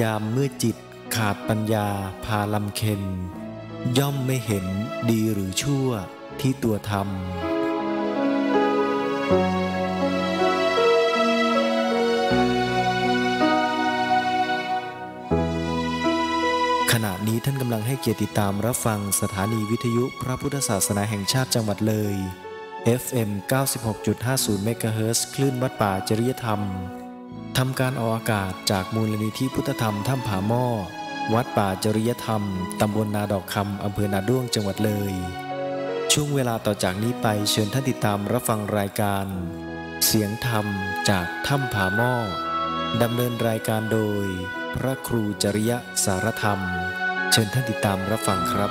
ยามเมื่อจิตขาดปัญญาพาลำเค็นย่อมไม่เห็นดีหรือชั่วที่ตัวทำขณะนี้ท่านกำลังให้เกียรติตามรับฟังสถานีวิทยุพระพุทธศาสนาแห่งชาติจังหวัดเลย FM 96.50ตซ์คลื่นวัดป่าจริยธรรมทำการออกอากาศจากมูลนิธิพุทธธรรมถ้ำผาหม้อวัดป่าจริยธรรมตำบลนาดอกคำอำเภอนาด้วงจังหวัดเลย ช่วงเวลาต่อจากนี้ไปเชิญท่านติดตามรับฟังรายการ เสียงธรรมจากถ้ำผาหม้อดำเนินรายการโดย พระครูจริยสารธรรม เชิญท่านติดตามรับฟังครับ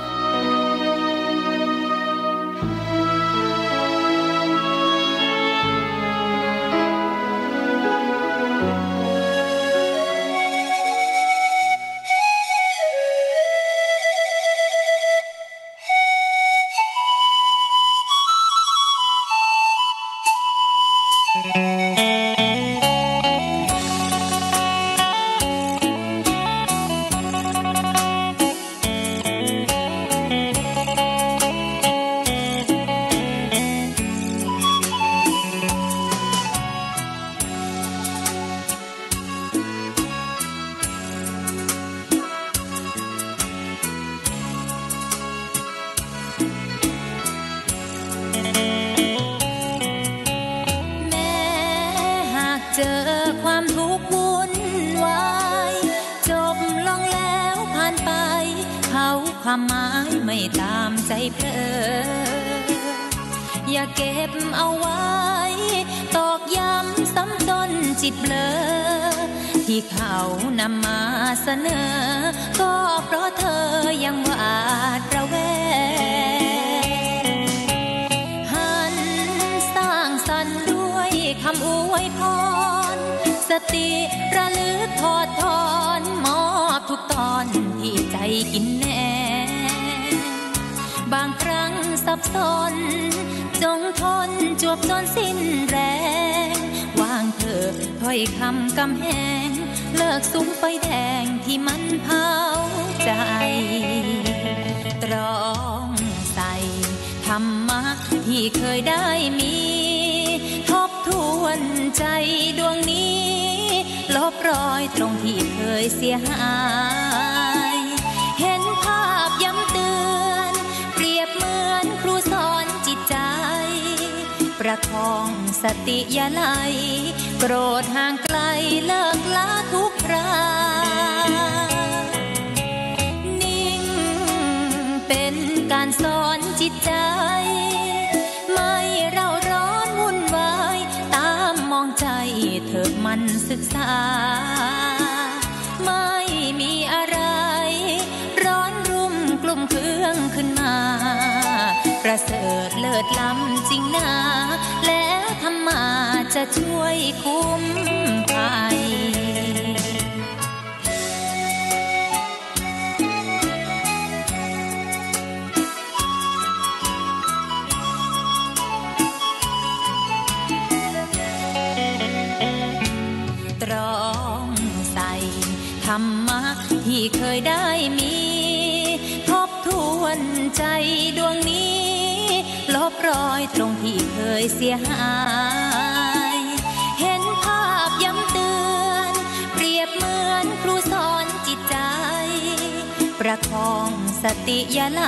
เขาความหมายไม่ตามใจเธอ อย่าเก็บเอาไว้ ตอกย้ำซ้ำจนจิตเบลอ ที่เขานำมาเสนอ ก็เพราะเธอยังหวาดระแวงหันสร้างสรรค์ด้วยคำอวยพร สติระลึกทุกตอนที่ใจกินแน่ บางครั้งสับสน จงทนจวบจนสิ้นแรง วางเถอะถ้อยคำกำแหง เลิกสุ้มไฟแดงที่มันเผาใจ ตรองใส่ธรรมะที่เคยได้มี ทบทวนใจดวงนี้ลบรอยตรงที่เคยเสียหาย เห็นภาพย้ำเตือน เปรียบเหมือนครูสอนจิตใจ ประคองสติยาไหลโกรธห่างไกลเลิกลาทุกครา นิ่งเป็นการสอนจิตใจึกษาไม่มีอะไรร้อนรุ่มกลุ่มเครื่องขึ้นมา ประเสริฐเลิศล้ำจริงนาแล้วธรรมาจะช่วยคุ้มภัยที่เคยได้มีทบทวนใจดวงนี้ ลบรอยตรงที่เคยเสียหาย เห็นภาพย้ำเตือน เปรียบเหมือนครูสอนจิตใจ ประคองสติยาไล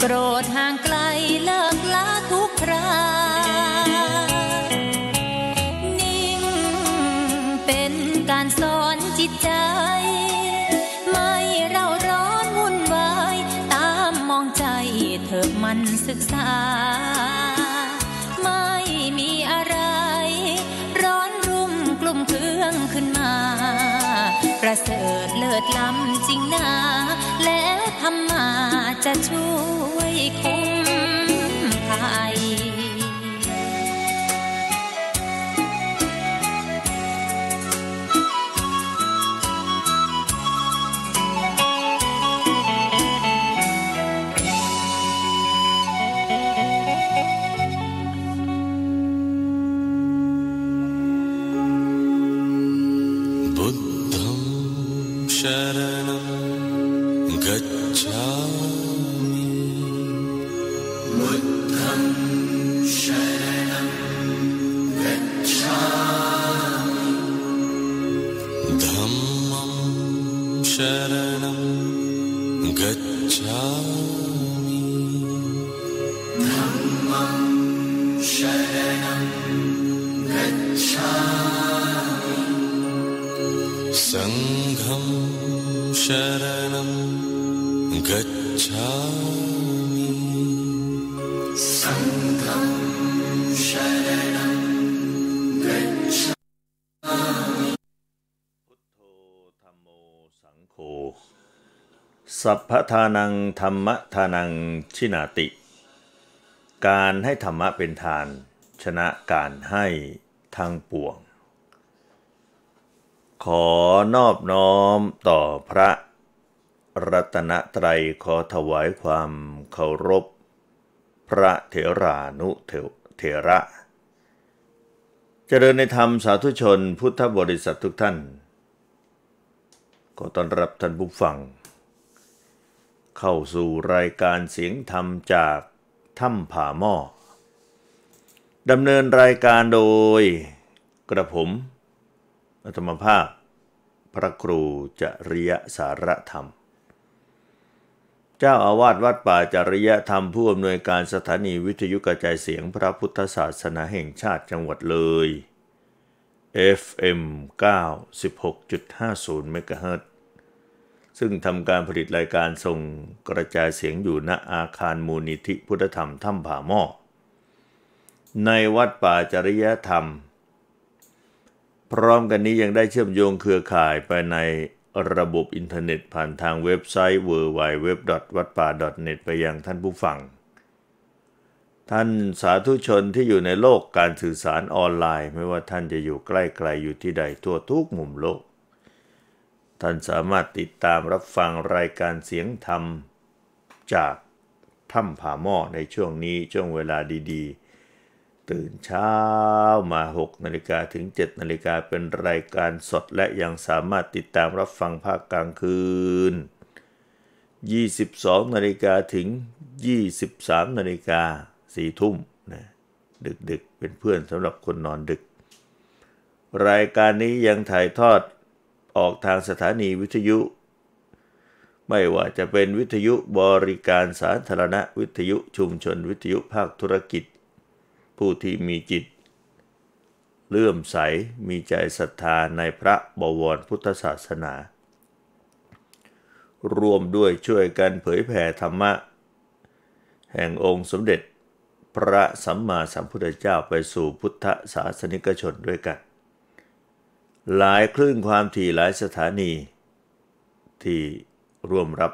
โกรธห่างไกล เลิกลาทุกครา นิ่งเป็นการสอนจิตใจึกษาไม่มีอะไร ร้อนรุ่มกลุ่มเครื่องขึ้นมา ประเสริฐเลิศล้ำจริงนาแล้วธรรมาจะช่วยคุ้สัพพทานังธรรมะทานังชินาติ การให้ธรรมะเป็นทาน ชนะการให้ทางปวง ขอนอบน้อมต่อพระรัตนตรัยขอถวายความเคารพพระเถรานุเถระ เจริญในธรรมสาธุชนพุทธบริษัททุกท่าน ขอต้อนรับท่านผู้ฟัง เข้าสู่รายการเสียงธรรมจากถ้ำผาหม้อดำเนินรายการโดยกระผมอัตมภาพพระครูจริยสารธรรมเจ้าอาวาสวัดป่าจริยธรรมผู้อำนวยการสถานีวิทยุกระจายเสียงพระพุทธศาสนาแห่งชาติจังหวัดเลย FM 96.50 MHz ซึ่งทำการผลิตรายการส่งกระจายเสียงอยู่ณอาคารมูลนิธิพุทธธรรมถ้ำผาหม้อในวัดป่าจริยธรรม พร้อมกันนี้ยังได้เชื่อมโยงเครือข่ายไปในระบบอินเทอร์เน็ตผ่านทางเว็บไซต์ www. วัดป่า .net ไปยังท่านผู้ฟัง ท่านสาธุชนที่อยู่ในโลกการสื่อสารออนไลน์ ไม่ว่าท่านจะอยู่ใกล้ไกลอยู่ที่ใดทั่วทุกมุมโลก ท่านสามารถติดตามรับฟังรายการเสียงธรรมจากถ้ำผาหม้อในช่วงนี้ ช่วงเวลาดี ๆตื่นเช้ามา 6นาฬิกาถึง 7นาฬิกาเป็นรายการสดและยังสามารถติดตามรับฟังภาคกลางคืน 22นาฬิกาถึง 23นาฬิกา4ทุ่มนะดึกๆเป็นเพื่อนสำหรับคนนอนดึก รายการนี้ยังถ่ายทอดออกทางสถานีวิทยุ ไม่ว่าจะเป็นวิทยุบริการสาธารณะวิทยุชุมชนวิทยุภาคธุรกิจผู้ที่มีจิต เลื่อมใสมีใจศรัทธาในพระบวรพุทธศาสนา ร่วมด้วยช่วยกันเผยแผ่ธรรมะ แห่งองค์สมเด็จพระสัมมาสัมพุทธเจ้าไปสู่พุทธศาสนิกชนด้วยกัน หลายคลื่นความถี่หลายสถานี ที่ร่วมรับ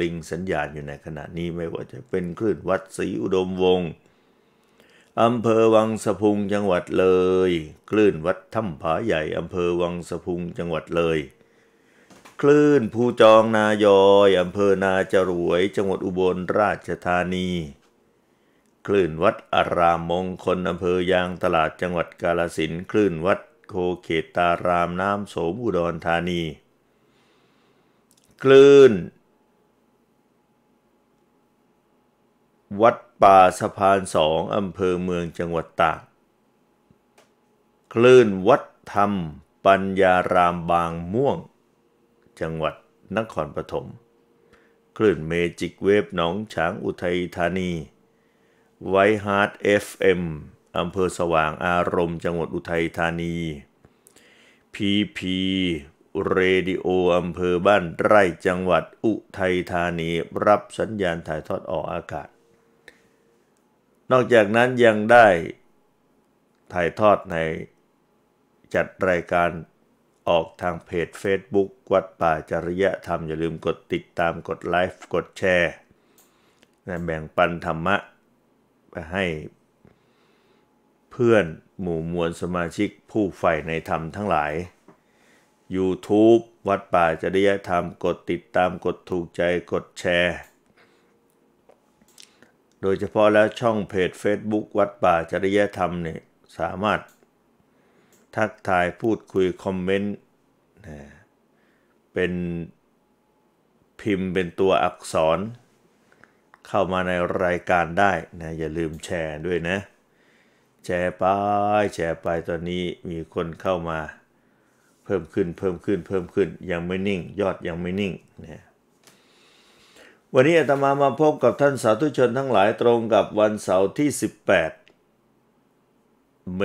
ลิงสัญญาณอยู่ในขณะนี้ไม่ว่าจะเป็นคลื่นวัดศรีอุดมวงศ์อำเภอวังสะพุงจังหวัดเลย คลื่นวัดถ้ำผาใหญ่อำเภอวังสะพุงจังหวัดเลย คลื่นภูจองนายอยอำเภอนาจรวย จังหวัดอุบลราชธานีคลื่นวัดอารามมงคลอำเภอยางตลาดจังหวัดกาลสินคลื่นวัดโคเขตารามน้ำโสมอุดรธานีคลื่นวัดป่าสะพานสองอำเภอเมืองจังหวัดตาก คลื่นวัดธรรม ปัญญารามบางม่วง จังหวัดนครปฐม คลื่นเมจิกเวฟหนองฉางอุทัยธานี ไวฮาร์ดเอฟเอ็มอำเภอสว่างอารมณ์จังหวัดอุทัยธานีพีพีเรดิโออำเภอบ้านไร่จังหวัดอุทัยธานี รับสัญญาณถ่ายทอดออกอากาศนอกจากนั้นยังได้ถ่ายทอดในจัดรายการออกทางเพจ Facebook วัดป่าจริยธรรม อย่าลืมกดติดตามกดไลฟ์กดแชร์แบ่งปันธรรมะไปให้เพื่อนหมู่มวลสมาชิกผู้ใฝ่ในธรรมทั้งหลาย YouTube วัดป่าจริยธรรม กดติดตามกดถูกใจกดแชร์โดยเฉพาะแล้วช่องเพจ Facebook วัดป่าจริยธรรมเนี่ยสามารถทักทายพูดคุยคอมเมนต์เป็นพิมพ์เป็นตัวอักษร เข้ามาในรายการได้นะอย่าลืมแชร์ด้วยนะ แชร์ไป แชร์ไปตอนนี้มีคนเข้ามาเพิ่มขึ้นเพิ่มขึ้นเพิ่มขึ้นยังไม่นิ่งยอดยังไม่นิ่งนะวันนี้อาตมามาพบกับท่านสาธุชนทั้งหลายตรงกับวันเสาร์ที่ 18 เม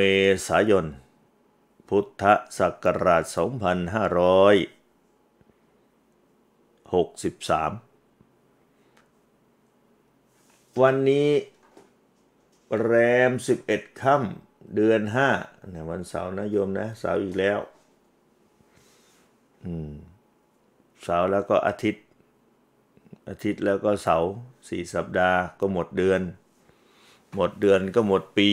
ษายน พุทธศักราช2563วันนี้แรม 11ค่ำเดือน5เนี่ยวันเสาร์นะโยมนะ เสาร์อีกแล้วอืมเสาร์แล้วก็อาทิตย์อาทิตย์แล้วก็เสาร์สี่สัปดาห์ ก็หมดเดือน หมดเดือนก็หมดปี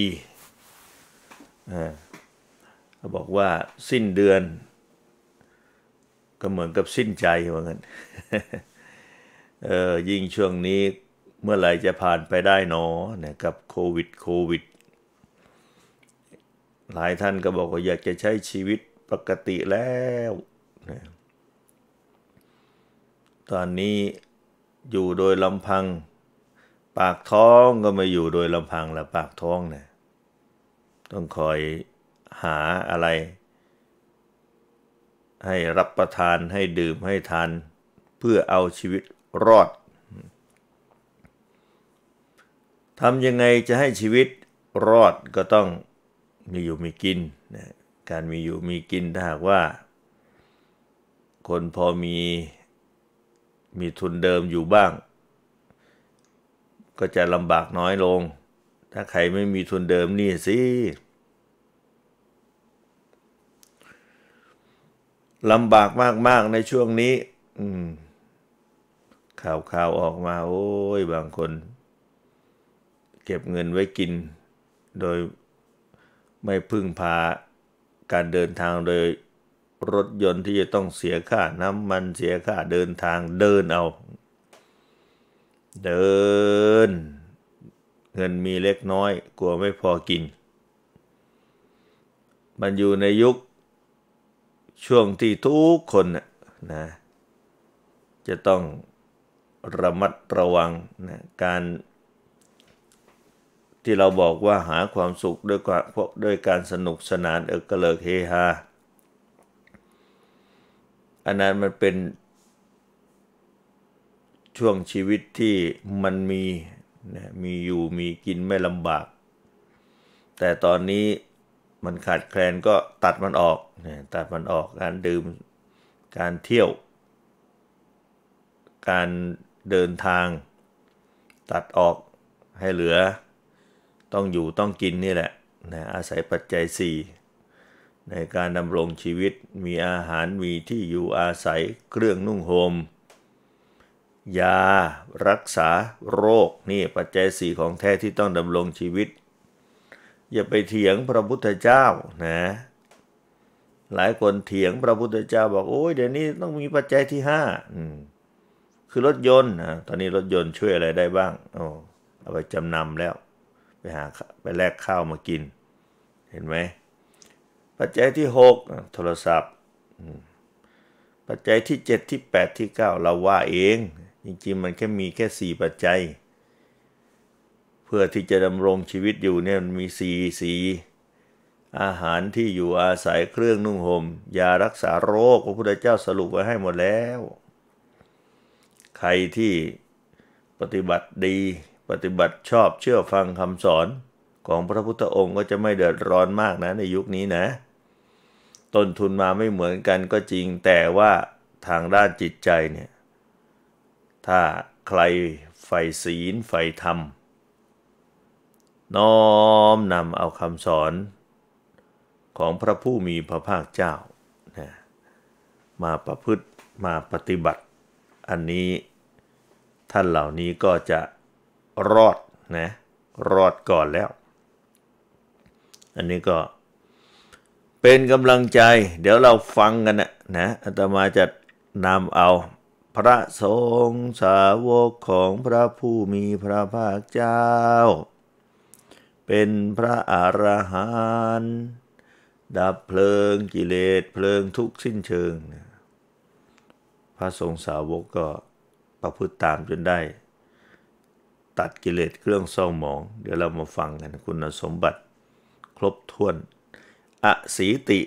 เขาบอกว่าสิ้นเดือน ก็เหมือนกับสิ้นใจเหมือนกันเออยิ่งช่วงนี้เมื่อไหร่จะผ่านไปได้หนอเนี่ยกับโควิดโควิด หลายท่านก็บอกว่าอยากจะใช้ชีวิตปกติแล้ว ตอนนี้อยู่โดยลำพังปากท้องก็ไม่อยู่โดยลำพังละปากท้องเนี่ยต้องคอยหาอะไร ให้รับประทานให้ดื่มให้ทานเพื่อเอาชีวิตรอดทำยังไงจะให้ชีวิตรอดก็ต้องมีอยู่มีกินการมีอยู่มีกินถ้าหากว่า คนพอมีมีทุนเดิมอยู่บ้าง ก็จะลำบากน้อยลง ถ้าใครไม่มีทุนเดิม นี่สิลำบากมากๆ ในช่วงนี้ข่าวข่าวออกมา โอ้ย บางคน เก็บเงินไว้กิน โดยไม่พึ่งพาการเดินทางโดยรถยนต์ที่จะต้องเสียค่า น้ำมันเสียค่าเดินทางเดินเอา เดินเงินมีเล็กน้อย กลัวไม่พอกิน มันอยู่ในยุคช่วงที่ทุกคนนะจะต้องระมัดระวังนะการที่เราบอกว่าหาความสุขด้วยกว่าด้วยการสนุกสนานเอกเลิกเฮฮาอันนั้นมันเป็นช่วงชีวิตที่มันมีนะมีอยู่มีกินไม่ลำบาก แต่ตอนนี้มันขาดแคลนก็ตัดมันออกนะตัดมันออกการดื่มการเที่ยว การเดินทางตัดออกให้เหลือ ต้องอยู่ต้องกินนี่แหละนะอาศัยปัจจัย4ในการดำรงชีวิตมีอาหารมีที่อยู่อาศัยเครื่องนุ่งหม่มยารักษาโรค นี่ปัจจัยสี่ของแท้ที่ต้องดำรงชีวิต อย่าไปเถียงพระพุทธเจ้า นะ หลายคนเถียงพระพุทธเจ้าบอกโอ้ยเดี๋ยวนี้ต้องมีปัจจัยที่ห้าคือรถยนต์นะตอนนี้รถยนต์ช่วยอะไรได้บ้างอเอาไปจำนำแล้ว ไปหาไปแลกข้าวมากิน เห็นไหมปัจจัยที่หกโทรศัพท์ ปัจจัยที่เจ็ดที่แปดที่เก้าเราว่าเอง จริงๆมันแค่มีแค่สี่ปัจจัย เพื่อที่จะดำรงชีวิตอยู่เนี่ยมันมีสีสีอาหารที่อยู่อาศัยเครื่องนุ่งหม่มยารักษาโรคพระพุทธเจ้าสรุปไว้ให้หมดแล้ว ใครที่ปฏิบัติดี ปฏิบัติชอบเชื่อฟังคำสอนของพระพุทธองค์ก็จะไม่เดือดร้อนมากนะในยุคนี้นะต้นทุนมาไม่เหมือนกันก็จริงแต่ว่าทางด้านจิตใจเนี่ย ถ้าใครใฝ่ศีลใฝ่ธรรม น้อมนำเอาคำสอนของพระผู้มีพระภาคเจ้านะมาประพฤติมาปฏิบัติ อันนี้ท่านเหล่านี้ก็จะรอด นะ รอดก่อนแล้ว อันนี้ก็เป็นกำลังใจ เดี๋ยวเราฟังกันนะนะอาตมาจะนำเอาพระสงฆ์สาวกของพระผู้มีพระภาคเจ้า เป็นพระอรหันต์ดับเพลิงกิเลสเพลิงทุกสิ้นเชิง พระสงฆ์สาวกก็ประพฤติตามจนได้ ตัดกิเลสเครื่องเศร้าหมอง เดี๋ยวเรามาฟังกันคุณสมบัติครบถ้วนอสีติ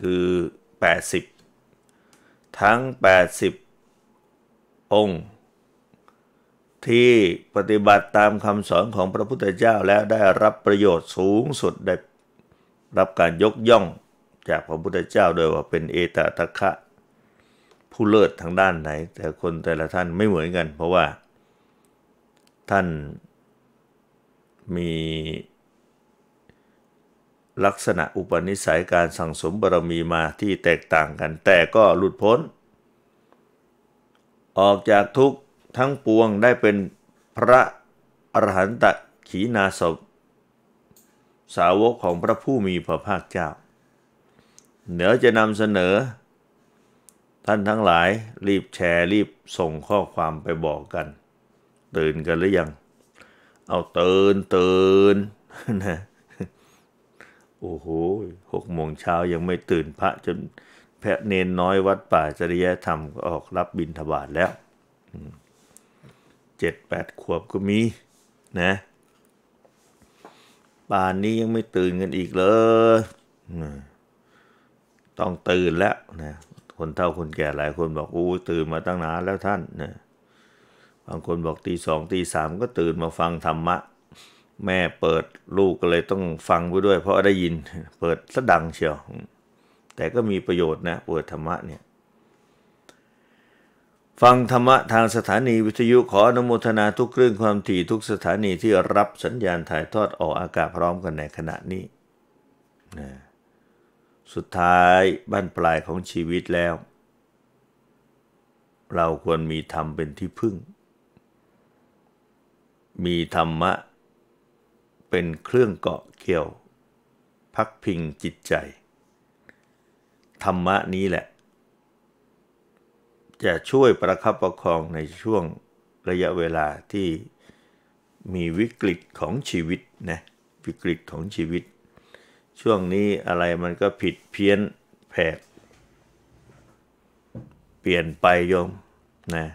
คือ 80 ทั้ง 80 องค์ ที่ปฏิบัติตามคำสอนของพระพุทธเจ้าแล้วได้รับประโยชน์สูงสุด ได้รับการยกย่องจากพระพุทธเจ้าโดยว่าเป็นเอตตะคะผู้เลิศทางด้านไหน แต่คนแต่ละท่านไม่เหมือนกัน เพราะว่า ท่านมีลักษณะอุปนิสัยการสั่งสมบารมีมาที่แตกต่างกัน แต่ก็หลุดพ้น ออกจากทุกทั้งปวงได้เป็นพระอรหันตขีนาศสาวกของพระผู้มีพระภาคเจ้า เหนือจะนำเสนอ ท่านทั้งหลายรีบแชร์รีบส่งข้อความไปบอกกัน ตื่นกันหรือยัง เอาตื่นตื่นนะโอ้โหหกโมงเช้ายังไม่ตื่นพระ จนแพะเนนน้อยวัดป่าจริยธรรมก็ออกรับบิณฑบาตแล้ว เจ็ดแปดขวบก็มีนะ ป่านนี้ยังไม่ตื่นกันอีกเลย ต้องตื่นแล้วนะ คนเฒ่าคนแก่หลายคนบอกอู้ตื่นมาตั้งนานแล้วท่านนะบางคนบอกตีสองตีสามก็ตื่นมาฟังธรรมะแม่เปิดลูกก็เลยต้องฟังไปด้วย เพราะได้ยิน เปิดสะดังเชียว แต่ก็มีประโยชน์นะเปิดธรรมะเนี่ยฟังธรรมะทางสถานีวิทยุขออนุโมทนาทุกเรื่องความถี่ทุกสถานีที่รับสัญญาณถ่ายทอดออกอากาศพร้อมกันในขณะนี้นะสุดท้าย บ้านปลายของชีวิตแล้ว เราควรมีธรรมเป็นที่พึ่ง มีธรรมะเป็นเครื่องเกาะเกี่ยวพักพิงจิตใจ ธรรมะนี้แหละ จะช่วยประคับประคองในช่วงระยะเวลาที่มีวิกฤตของชีวิตนะวิกฤตของชีวิต ช่วงนี้อะไรมันก็ผิดเพี้ยนแผกเปลี่ยนไปโยมนะ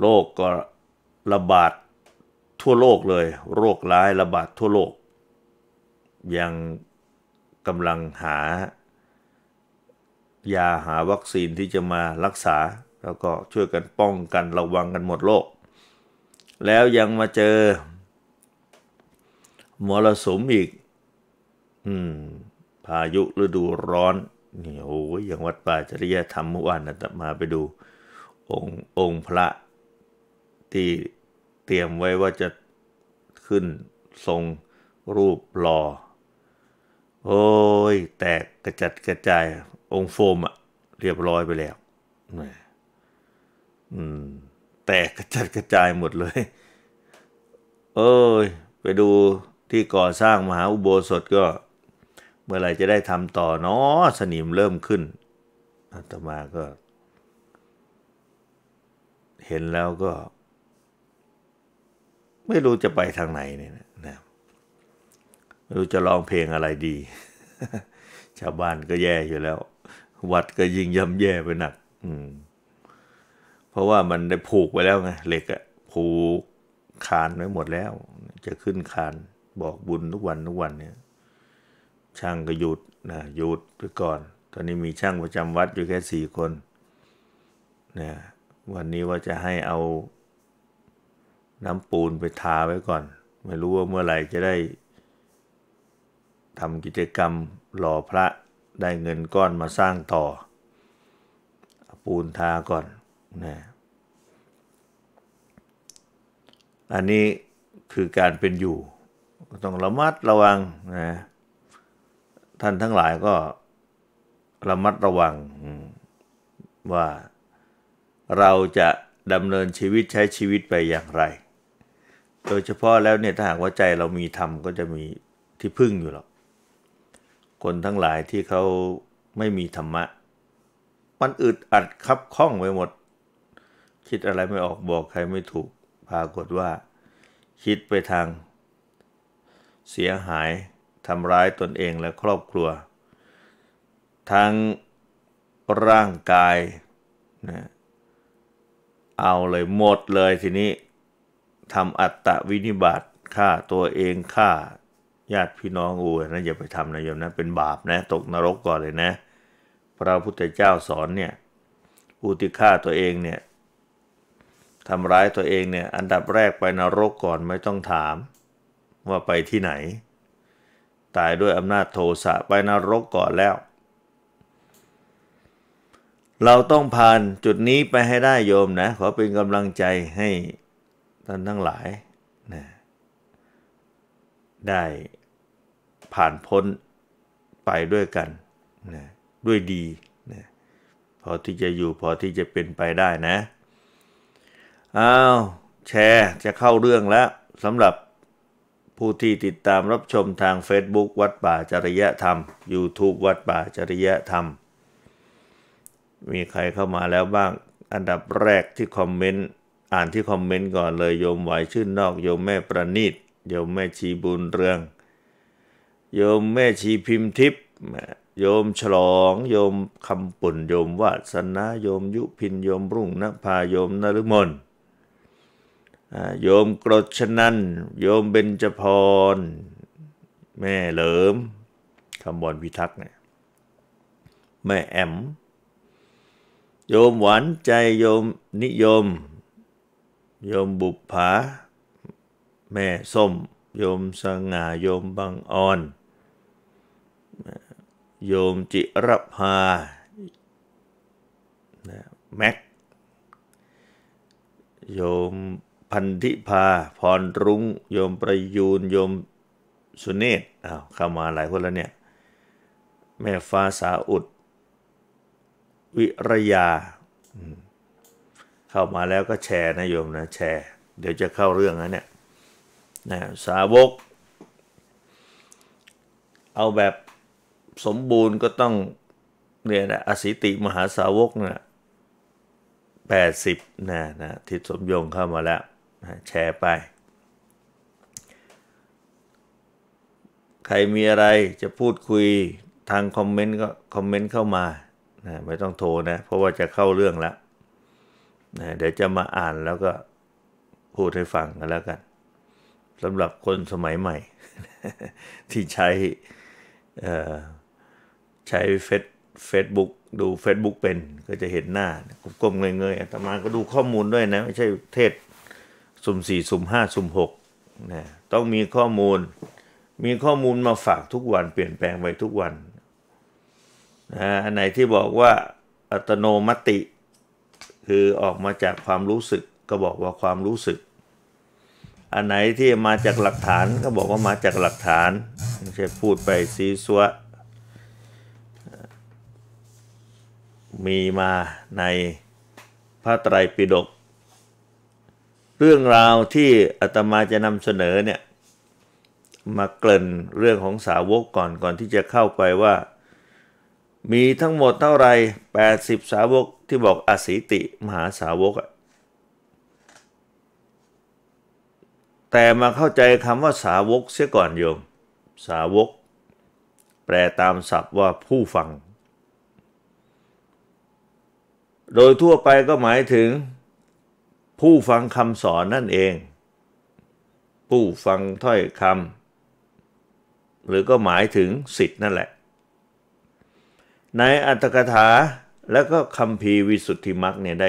โลกก็ระบาดทั่วโลกเลย โรคร้ายระบาดทั่วโลก ยังกำลังหายาหาวัคซีนที่จะมารักษา แล้วก็ช่วยกันป้องกันระวังกันหมดโลก แล้วยังมาเจอมรสุมอีก อืมพายุฤดูร้อนนี่โอ้ยอย่างวัดป่าจริยธรรมเมื่อวานนะมาไปดูองค์องค์พระ ที่เตรียมไว้ว่าจะขึ้นทรงรูปรอโอ้ย แตกกระจัดกระจาย องค์โฟมอะเรียบร้อยไปแล้วอืม แตกกระจัดกระจายหมดเลยเอ้ย ไปดูที่ก่อสร้างมหาอุโบสถ ก็ เมื่อไรจะได้ทำต่อนาะสนิมเริ่มขึ้นอาตมาก็ เห็นแล้วก็ไม่รู้จะไปทางไหนเนี่ยนะไม่รู้จะร้องเพลงอะไรดี ชาวบ้านก็แย่อยู่แล้ว วัดก็ยิ่งย่ำแย่ไปหนัก อืมเพราะว่ามันได้ผูกไว้แล้วไงเหล็กอะผูกคานไว้หมดแล้ว จะขึ้นคานบอกบุญทุกวันทุกวัน เนี่ย ช่างก็หยุดนะหยุดไปก่อนตอนนี้มีช่างประจำวัดอยู่แค่สี่คนนะวันนี้ว่าจะให้เอาน้ำปูนไปทาไว้ก่อน ไม่รู้ว่าเมื่อไหร่จะได้ทำกิจกรรมหล่อพระได้เงินก้อนมาสร้างต่อ ปูนทาก่อนนะอันนี้คือการเป็นอยู่ ต้องระมัดระวังนะท่านทั้งหลายก็ระมัดระวังว่าเราจะดำเนินชีวิตใช้ชีวิตไปอย่างไรโดยเฉพาะแล้วเนี่ย ถ้าหากว่าใจเรามีธรรมก็จะมีที่พึ่งอยู่หรอก คนทั้งหลายที่เขาไม่มีธรรมะ มันอึดอัดคับข้องไปหมด คิดอะไรไม่ออกบอก ใครไม่ถูกปรากฏว่า คิดไปทาง เสียหายทำร้ายตนเองและครอบครัวทางร่างกายนะเอาเลยหมดเลยทีนี้ทำอัตตวินิบาตฆ่าตัวเองฆ่าญาติพี่น้องอูยนะอย่าไปทำนะโยมนะเป็นบาปนะ ตกนรกก่อนเลยนะพระพุทธเจ้าสอนเนี่ยผู้ที่ฆ่าตัวเองเนี่ยทำร้ายตัวเองเนี่ย อันดับแรกไปนรกก่อนไม่ต้องถามว่าไปที่ไหนตายด้วยอำนาจโทสะไปนรกก่อนแล้ว เราต้องผ่านจุดนี้ไปให้ได้โยมนะขอเป็นกำลังใจให้ท่านทั้งหลายนะได้ผ่านพ้นไปด้วยกันนะด้วยดีนะพอที่จะอยู่พอที่จะเป็นไปได้นะอ้าวแชร์จะเข้าเรื่องแล้วสำหรับผู้ที่ติดตามรับชมทาง Facebook วัดป่าจริยธรรม YouTube วัดป่าจริยธรรม มีใครเข้ามาแล้วบ้างอันดับแรกที่คอมเมนต์อ่านที่คอมเมนต์ ก่อนเลยโยมไหวชื่นนอกโยมแม่ประณีตโยมแม่ชีบุญเรือง โยมแม่ชีพิมพ์ทิพย์โยมฉลองโยมคำปุ่นโยมวาสนาโยมยุพินโยมรุ่งนภาโยมนฤมลโยมกรดชนันโยมเบญจพรแม่เหลิมคำบอลพิทักษ์เนี่ยแม่แอม โยมหวานใจโยมนิยมโยมบุปผาแม่ส้มโยมสง่าโยมบางออนโยมจิรพาแม็ก โยมพันธิพา พรรุง้งโยมประยูนโยมสุเนศอ้าวเข้ามาหลายคนแล้วเนี่ย แม่ฟ้าสาอุดวิรยาอืมเข้ามาแล้วก็แชร์นะโยมนะ แชร์ เดี๋ยวจะเข้าเรื่องนะเนี่ยนะสาวก เอาแบบสมบูรณ์ก็ต้องเนี่ยนะอสิติมหาสาวกนะ่ะแปดสิบนะนะทิศสมยงเข้ามาแล้วนะแชร์ไป ใครมีอะไรจะพูดคุยทางคอมเมนต์ก็คอมเมนต์เข้ามานะไม่ต้องโทรนะเพราะว่าจะเข้าเรื่องแล้วนะเดี๋ยวจะมาอ่านแล้วก็พูดให้ฟังกันแล้วกันสำหรับคนสมัยใหม่ ที่ใช้ใช้เฟซเฟซบุ๊กดู Facebook เป็น ก็จะเห็นหน้าก้มๆเงยๆอาตมาก็ดูข้อมูลด้วยนะไม่ใช่เทศสุ่มสี่สุ่มห้าสุ่มหกนะต้องมีข้อมูล มีข้อมูลมาฝากทุกวัน เปลี่ยนแปลงไปทุกวันนะอันไหนที่บอกว่าอัตโนมัติคือออกมาจากความรู้สึกก็บอกว่าความรู้สึก อันไหนที่มาจากหลักฐานก็บอกว่ามาจากหลักฐานไม่ใช่พูดไปซีซัวมีมาในพระไตรปิฎก เรื่องราวที่อาตมาจะนำเสนอเนี่ย มาเกริ่นเรื่องของสาวกก่อนก่อนที่จะเข้าไปว่า มีทั้งหมดเท่าไร80สาวกที่บอกอสิติมหาสาวก แต่มาเข้าใจคำว่าสาวกเสียก่อนโยม สาวก แปลตามศัพท์ว่าผู้ฟัง โดยทั่วไปก็หมายถึงผู้ฟังคำสอนนั่นเอง ผู้ฟังถ้อยคำหรือก็หมายถึงสิทธิ์นั่นแหละ ในอัตถกถาแล้วก็คำพีวิสุทธิมรรคเนี่ยได้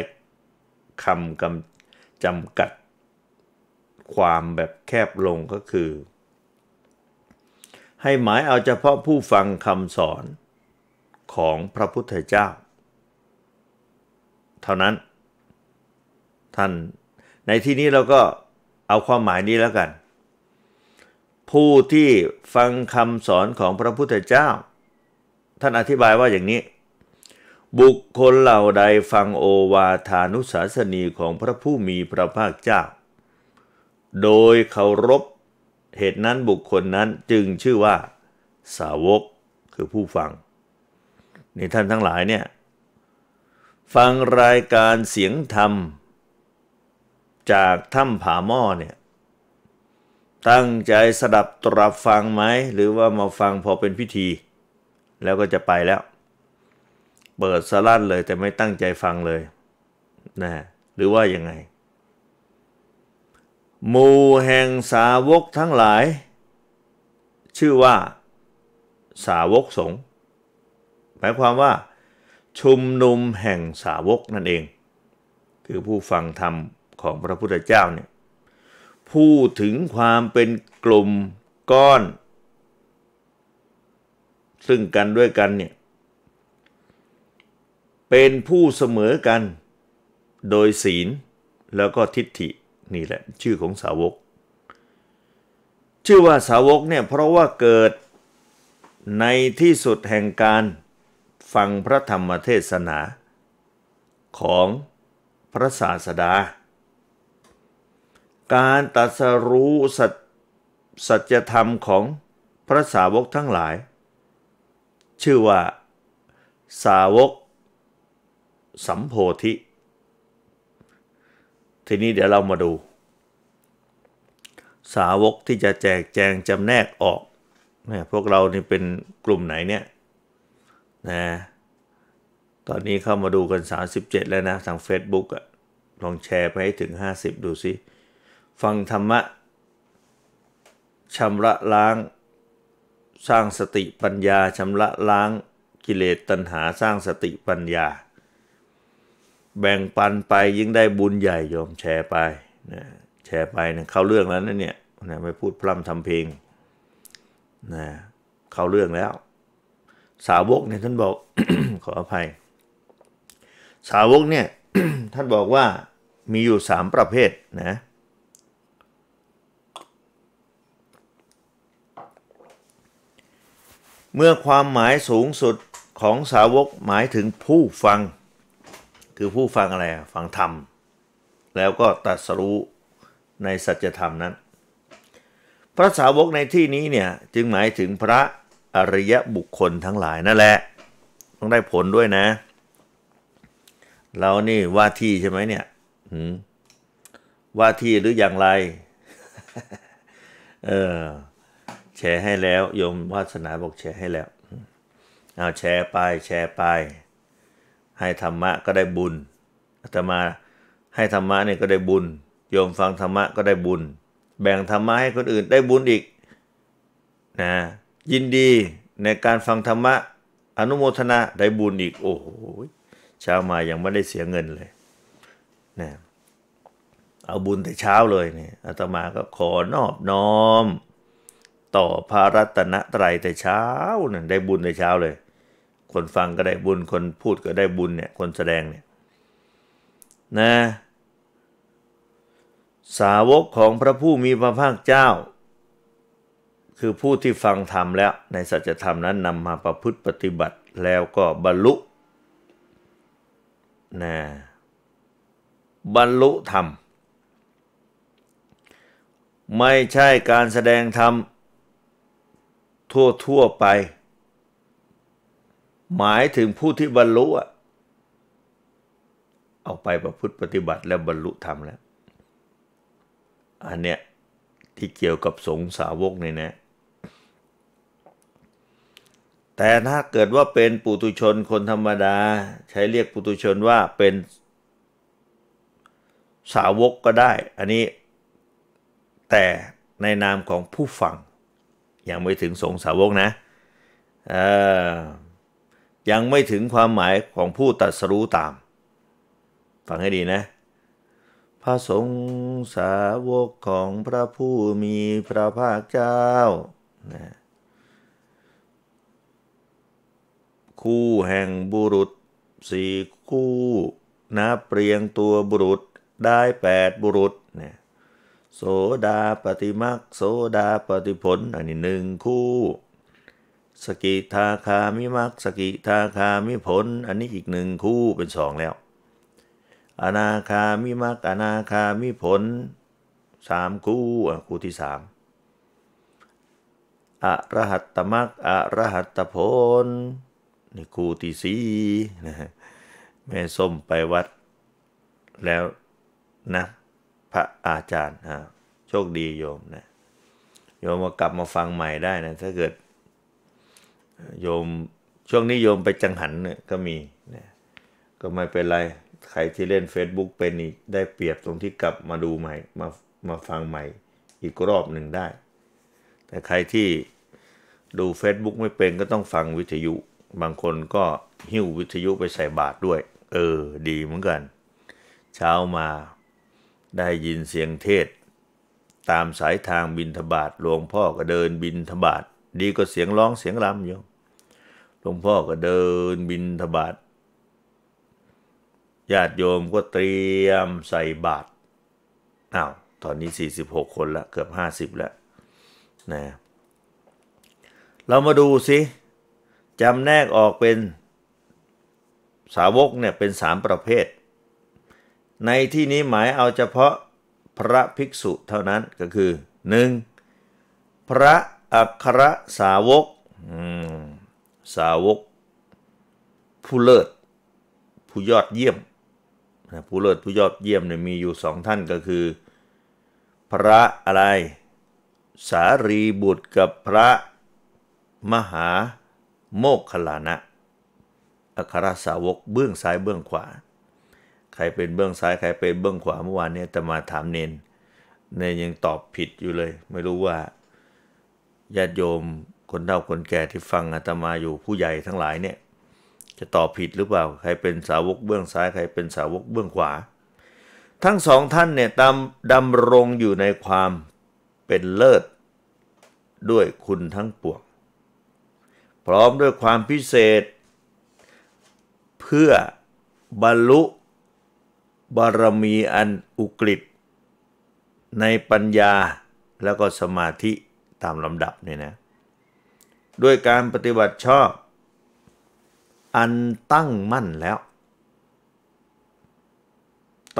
คำกำจำกัดความแบบแคบลงก็คือ ให้หมายเอาเฉพาะผู้ฟังคำสอนของพระพุทธเจ้า เท่านั้นท่านในที่นี้เราก็เอาความหมายนี้แล้วกัน ผู้ที่ฟังคำสอนของพระพุทธเจ้าท่านอธิบายว่าอย่างนี้บุคคลเหล่าใดฟังโอวาทานุสาสนีของพระผู้มีพระภาคเจ้า โดยเคารพเหตุนั้นบุคคลนั้นจึงชื่อว่าสาวกคือผู้ฟัง นี่ท่านทั้งหลายเนี่ย ฟังรายการเสียงธรรม จากถ้ำผาหม้อเนี่ย ตั้งใจสดับตรับฟังไหมหรือว่ามาฟังพอเป็นพิธี แล้วก็จะไปแล้วเปิดสลั่นเลย แต่ไม่ตั้งใจฟังเลยนะหรือว่ายังไงหมู่แห่งสาวกทั้งหลาย ชื่อว่าสาวกสงหมายความว่าชุมนุมแห่งสาวกนั่นเอง คือผู้ฟังธรรมของพระพุทธเจ้าเนี่ยพูดถึงความเป็นกลุ่มก้อน ซึ่งกันด้วยกันเนี่ยเป็นผู้เสมอกัน โดยศีลแล้วก็ทิฏฐิ นี่แหละ ชื่อของสาวก ชื่อว่าสาวกเนี่ยเพราะว่าเกิดในที่สุดแห่งการฟังพระธรรมเทศนา ของพระศาสดา การตัสรู้สัจธรรมของพระสาวกทั้งหลาย ชื่อว่าสาวกสัมโพธิ ทีนี้เดี๋ยวเรามาดู สาวกที่จะแจกแจงจำแนกออกนยพวกเรานี่เป็นกลุ่มไหนเนี่ย นะ ตอนนี้เข้ามาดูกัน 37 แล้วนะทาง Facebook อะลองแชร์ไปให้ถึง 50 ดูสิ ฟังธรรมะ ชำระล้าง สร้างสติปัญญา ชำระล้างกิเลสตัณหา สร้างสติปัญญาแบ่งปันไปยิ่งได้บุญใหญ่ยอมแชร์ไปนะแชร์ไปนะเข้าเรื่องแล้วนะเนี่ยนะไม่พูดพร่ำทำเพลงนะเข้าเรื่องแล้ว สาวกเนี่ยท่านบอกขออภัย สาวกเนี่ยท่านบอกว่ามีอยู่สามประเภทนะเมื่อความหมายสูงสุดของสาวกหมายถึงผู้ฟังคือผู้ฟังอะไรฟังธรรม แล้วก็ตัดสรู้ในสัจธรรมนั้น พระสาวกในที่นี้เนี่ย จึงหมายถึงพระอริยบุคคลทั้งหลายนั่นแหละ ต้องได้ผลด้วยนะเรานี่ว่าที่ใช่ไหมเนี่ยว่าที่หรืออย่างไร เออแชร์ให้แล้วโยมวาสนาบอกแชร์ให้แล้วเอาแชร์ไป แชร์ไปให้ธรรมะก็ได้บุญอาตมาให้ธรรมะเนี่ยก็ได้บุญโยมฟังธรรมะก็ได้บุญ แบ่งธรรมะให้คนอื่นได้บุญอีกนะยินดีในการฟังธรรมะ อนุโมทนาได้บุญอีกโอ้โหเช้ามายังไม่ได้เสียเงินเลยนะเอาบุญแต่เช้าเลยเนี่ยอาตมาก็ขอนอบน้อม ต่อพระรัตนตรัยแต่เช้านั่นได้บุญแต่เช้าเลยคนฟังก็ได้บุญ คนพูดก็ได้บุญเนี่ยคนแสดงเนี่ยนะสาวกของพระผู้มีพระภาคเจ้า คือผู้ที่ฟังธรรมแล้ว ในสัจธรรมนั้นนำมาประพฤติปฏิบัติแล้วก็บรรลุนะบรรลุธรรมไม่ใช่การแสดงธรรมทั่วๆไปหมายถึงผู้ที่บรรลุอะเอาไปประพฤติปฏิบัติแล้วบรรลุธรรมแล้ว อันเนี้ยที่เกี่ยวกับสงสาวกเนี่ยนะ แต่ถ้าเกิดว่าเป็นปุถุชนคนธรรมดา ใช้เรียกปุถุชนว่าเป็นสาวกก็ได้ อันนี้ แต่ในนามของผู้ฟังยังไม่ถึงสงสาวกนะออยังไม่ถึงความหมายของผู้ตัดสรู้ตาม ฟังให้ดีนะ พระสงฆ์สาวกของพระผู้มีพระภาคเจ้านะคู่แห่งบุรุษสี่คู่นับเรียงตัวบุรุษได้แปดบุรุษนะโสดาปฏิมักโสดาปฏิผล อันนี้หนึ่งคู่สกิทาคามิมัก สกิทาคามิผล อันนี้อีกหนึ่งคู่เป็นสองแล้ว อนาคามิมักอนาคามิผลสามคู่คู่ที่สามอรหัตตมัก อรหัตตผล นี่คู่ที่สี่นะแม่ส้มไปวัดแล้ว นะพระอาจารย์ โชคดีโยมนะ โยมมากลับมาฟังใหม่ได้นะ ถ้าเกิดโยมช่วงนี้โยมไปจังหันเนี่ยก็มีนยก็ไม่เป็นไร ใครที่เล่น Facebook เป็นอีกได้เปรียบตรงที่กลับมาดูใหม่มามาฟังใหม่อีกรอบหนึ่งได้ แต่ใครที่ดู Facebook ไม่เป็นก็ต้องฟังวิทยุบางคนก็หิ้ววิทยุไปใส่บาทด้วยเออดีเหมือนกัน เช้ามาได้ยินเสียงเทศ ตามสายทางบินทบาทหลวงพ่อก็เดินบินทบาทดีกว่าเสียงร้องเสียงรำอยู่ หลวงพ่อก็เดินบินธบาตญาติโยมก็เตรียมใส่บาตรอ้าว ตอนนี้ 46 คนละเกือบ 50 แล้วนะเรามาดูสิ จำแนกออกเป็นสาวกเนี่ยเป็นสามประเภท ในที่นี้หมายเอาเฉพาะพระภิกษุเท่านั้นก็คือ 1. พระอัครสาวกสาวกผู้เลิศผู้ยอดเยี่ยมผู้เลิศผู้ยอดเยี่ยมเนี่ยมีอยู่สองท่านก็คือ พระอะไร สารีบุตรกับพระมหาโมกขลานะ อัครสาวกเบื้องซ้ายเบื้องขวา ใครเป็นเบื้องซ้ายใครเป็นเบื้องขวา เมื่อวานนี้ต่มาถามเนนเนยยังตอบผิดอยู่เลยไม่รู้ว่าญาติโยมคนเฒ่าคนแก่ ที่ฟังอาตมาอยู่ผู้ใหญ่ทั้งหลายเนี่ยจะตอบผิดหรือเปล่า ใครเป็นสาวกเบื้องซ้ายใครเป็นสาวกเบื้องขวา ทั้งสองท่านเนี่ย ตามดำรงอยู่ในความเป็นเลิศด้วยคุณทั้งปวงพร้อมด้วยความพิเศษ เพื่อบรรลุบารมีอันอุกฤษในปัญญาแล้วก็สมาธิตามลำดับนี่นะ ด้วยการปฏิบัติชอบอันตั้งมั่นแล้ว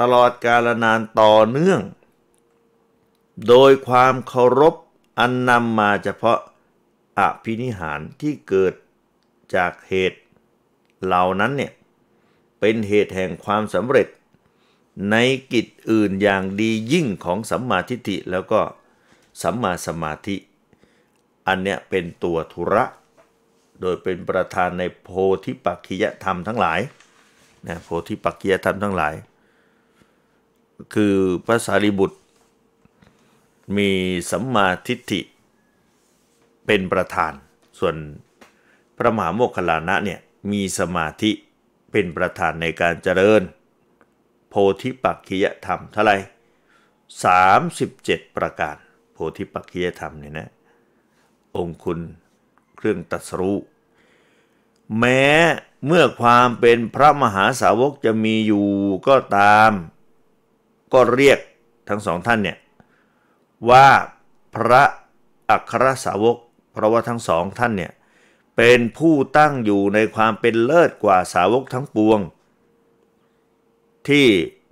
ตลอดกาลนานต่อเนื่อง โดยความเคารพอันนำมาเฉพาะอภินิหารที่เกิดจากเหตุเหล่านั้นเนี่ย เป็นเหตุแห่งความสำเร็จในกิจอื่นอย่างดียิ่งของสัมมาทิฏฐิแล้วก็สัมมาสมาธิอันเนี้ยเป็นตัวธุระ โดยเป็นประธานในโพธิปักขิยธรรมทั้งหลายนะโพธิปักขิยธรรมทั้งหลาย คือพระสารีบุตร มีสัมมาทิฏฐิ เป็นประธาน ส่วนพระมหาโมคคัลลานะเนี่ย มีสมาธิ เป็นประธานในการเจริญโพธิปักขิยธรรมเท่าไหร่37 ประการโพธิปักขิยธรรมเนี่ยนะองคุณเครื่องตัดสรุ แม้เมื่อความเป็นพระมหาสาวกจะมีอยู่ก็ตาม ก็เรียกทั้งสองท่านเนี่ย ว่าพระอัครสาวก เพราะว่าทั้งสองท่านเนี่ยเป็นผู้ตั้งอยู่ในความเป็นเลิศกว่าสาวกทั้งปวง ที่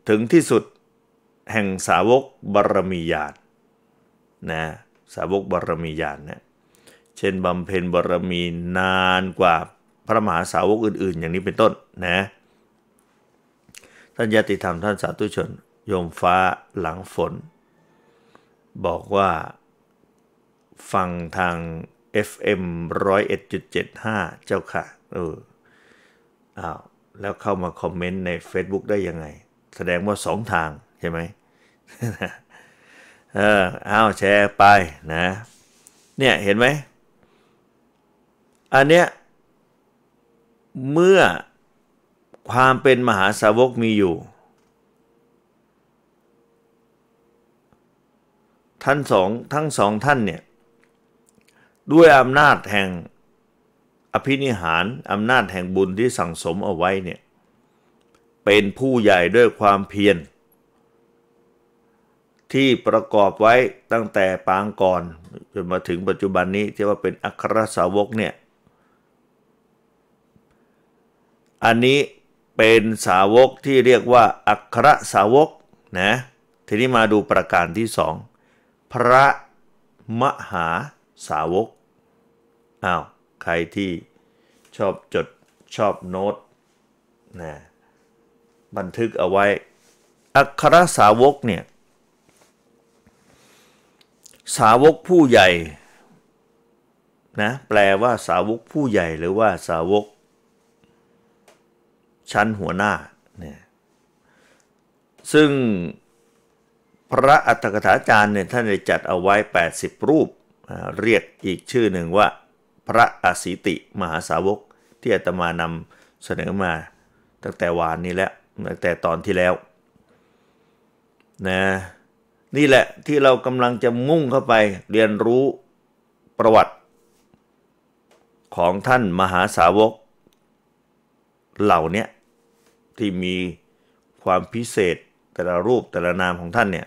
ถึงที่สุดแห่งสาวกบารมีญาณนนะสาวกบารมีญาณเนี่ยเช่นบำเพ็ญบารมีนานกว่าพระมหาสาวกอื่นๆ อย่างนี้เป็นต้นนะท่านยติธรรมท่านสาธุชน โยมฟ้าหลังฝน บอกว่า ฟังทาง FM 101.75 เจ้าค่ะเอออ้าวแล้วเข้ามาคอมเมนต์ใน Facebook ได้ยังไง แสดงว่าสองทางใช่ไหมเอออ้าวแชร์ไปนะ เนี่ย เห็นไหมอันเนี้ยเมื่อความเป็นมหาสาวกมีอยู่ ท่านสองทั้งสองท่านเนี่ย ด้วยอำนาจแห่งอภินิหารอำนาจแห่งบุญที่สั่งสมเอาไว้เนี่ยเป็นผู้ใหญ่ด้วยความเพียรที่ประกอบไว้ตั้งแต่ปางก่อน จนมาถึงปัจจุบันนี้ที่ว่าเป็นอัครสาวกเนี่ยอันนี้เป็นสาวกที่เรียกว่าอัครสาวกนะทีนี้มาดูประการที่สองพระมหาสาวกอ้าวใครที่ชอบจดชอบโน้ตนะบันทึกเอาไว้ อัครสาวกเนี่ย สาวกผู้ใหญ่นะแปลว่าสาวกผู้ใหญ่หรือว่าสาวกชั้นหัวหน้าเนี่ยซึ่งพระอัตถกถาจารย์เนี่ยท่านได้จัดเอาไว้ 80 รูปเรียกอีกชื่อหนึ่งว่า พระอสิติมหาสาวกที่อาตมานำเสนอมา ตั้งแต่วานนี้แล้วตั้งแต่ตอนที่แล้วนะนี่แหละ ที่เรากำลังจะมุ่งเข้าไปเรียนรู้ประวัติของท่านมหาสาวกเหล่านี้ที่มีความพิเศษแต่ละรูปแต่ละนามของท่านเนี่ย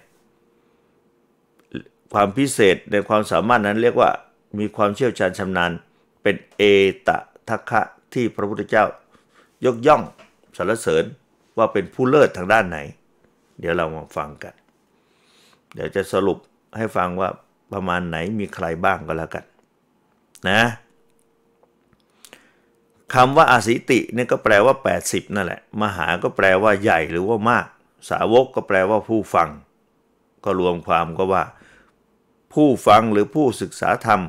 ความพิเศษในความสามารถนั้นเรียกว่ามีความเชี่ยวชาญชำนาญ เป็นเอตทัคะที่พระพุทธเจ้า ยกย่องสรรเสริญว่าเป็นผู้เลิศทางด้านไหน เดี๋ยวเรามาฟังกัน เดี๋ยวจะสรุปให้ฟังว่าประมาณไหนมีใครบ้างก็แล้วกัน นะคำว่าอาสิติเนี่ยก็แปลว่า 80นั่นแหละ มหาก็แปลว่าใหญ่หรือว่ามาก สาวกก็แปลว่าผู้ฟัง ก็รวมความก็ว่า ผู้ฟังหรือผู้ศึกษาธรรม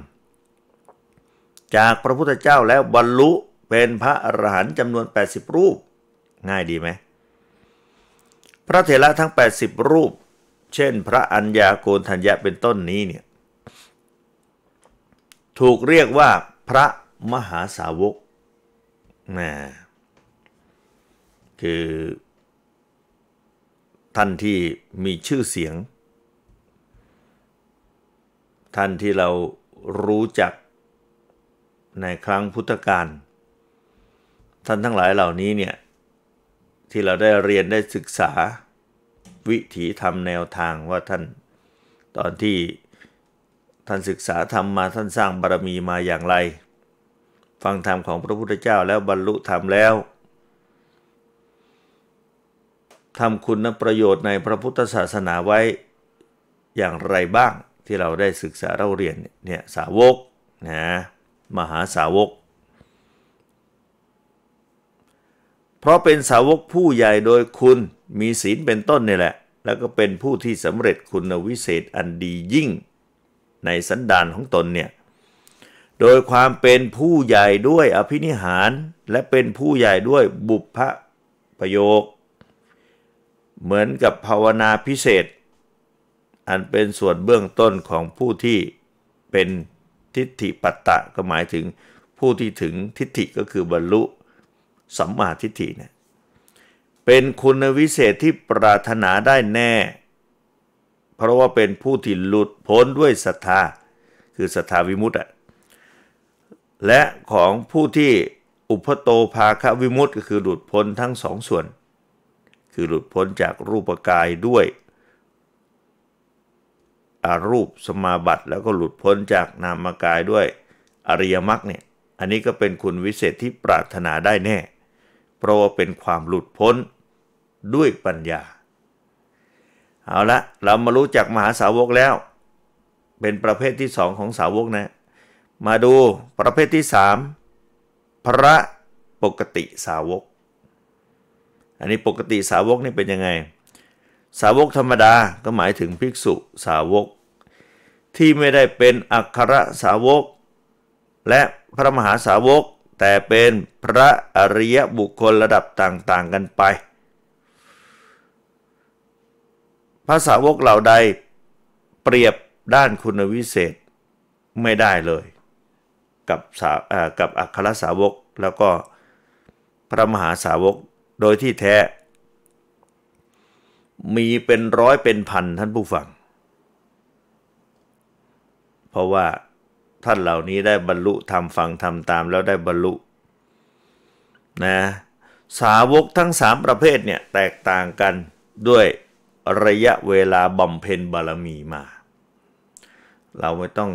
จากพระพุทธเจ้าแล้วบรรลุเป็นพระอรหันต์จำนวน 80 รูป ง่ายดีไหม พระเถระทั้ง 80 รูป เช่น พระอัญญาโกณทัญญะเป็นต้นนี้เนี่ยถูกเรียกว่า พระมหาสาวกนะคือท่านที่มีชื่อเสียง ท่านที่เรารู้จักในครั้งพุทธกาลท่านทั้งหลายเหล่านี้เนี่ย ที่เราได้เรียนได้ศึกษาวิถีธรรมแนวทางว่าท่าน ตอนที่ท่านศึกษาธรรมมาท่านสร้างบารมีมาอย่างไรฟังธรรมของพระพุทธเจ้าแล้วบรรลุธรรมแล้วทำคุณประโยชน์ในพระพุทธศาสนาไว้อย่างไรบ้างที่เราได้ศึกษาเราเรียนเนี่ยสาวกนะมหาสาวก เพราะเป็นสาวกผู้ใหญ่โดยคุณมีศีลเป็นต้นนี่แหละ แล้วก็เป็นผู้ที่สำเร็จคุณวิเศษอันดียิ่งในสันดานของตนเนี่ยโดยความเป็นผู้ใหญ่ด้วยอภินิหาร และเป็นผู้ใหญ่ด้วยบุพะประโยค เหมือนกับภาวนาพิเศษ อันเป็นส่วนเบื้องต้นของผู้ที่เป็นทิฏฐิปัตตะก็หมายถึงผู้ที่ถึงทิฏฐิก็คือบรรลุสัมมาทิฏฐิเนี่ยเป็นคุณวิเศษที่ปรารถนาได้แน่ เพราะว่าเป็นผู้ที่หลุดพ้นด้วยศรัทธาคือศรัทธาวิมุตต์และของผู้ที่อุพโตภาควิมุตก็คือหลุดพ้นทั้งสองส่วน คือหลุดพ้นจากรูปกายด้วยอารูปสมาบัติแล้วก็หลุดพ้นจากนามกายด้วยอริยมรรคเนี่ยอันนี้ก็เป็นคุณวิเศษที่ปรารถนาได้แน่เพราะว่าเป็นความหลุดพ้นด้วยปัญญา เอาละเรามารู้จักมหาสาวกแล้ว เป็นประเภทที่สองของสาวกนะมาดูประเภทที่สามพระปกติสาวก อันนี้ปกติสาวกนี่เป็นยังไง สาวกธรรมดาก็หมายถึงภิกษุสาวก ที่ไม่ได้เป็นอัครสาวก และพระมหาสาวก แต่เป็นพระอริยบุคคลระดับต่าง ๆ กันไปพระสาวกเหล่าใดเปรียบด้านคุณวิเศษไม่ได้เลยกับสากับอัครสาวก แล้วก็พระมหาสาวกโดยที่แท้ มีเป็นร้อยเป็นพันท่านผู้ฟัง เพราะว่าท่านเหล่านี้ได้บรรลุทำฟังทำตามแล้วได้บรรลุนะสาวกทั้งสามประเภทเนี่ย แตกต่างกันด้วยระยะเวลาบำเพ็ญบารมีมา เราไม่ต้อง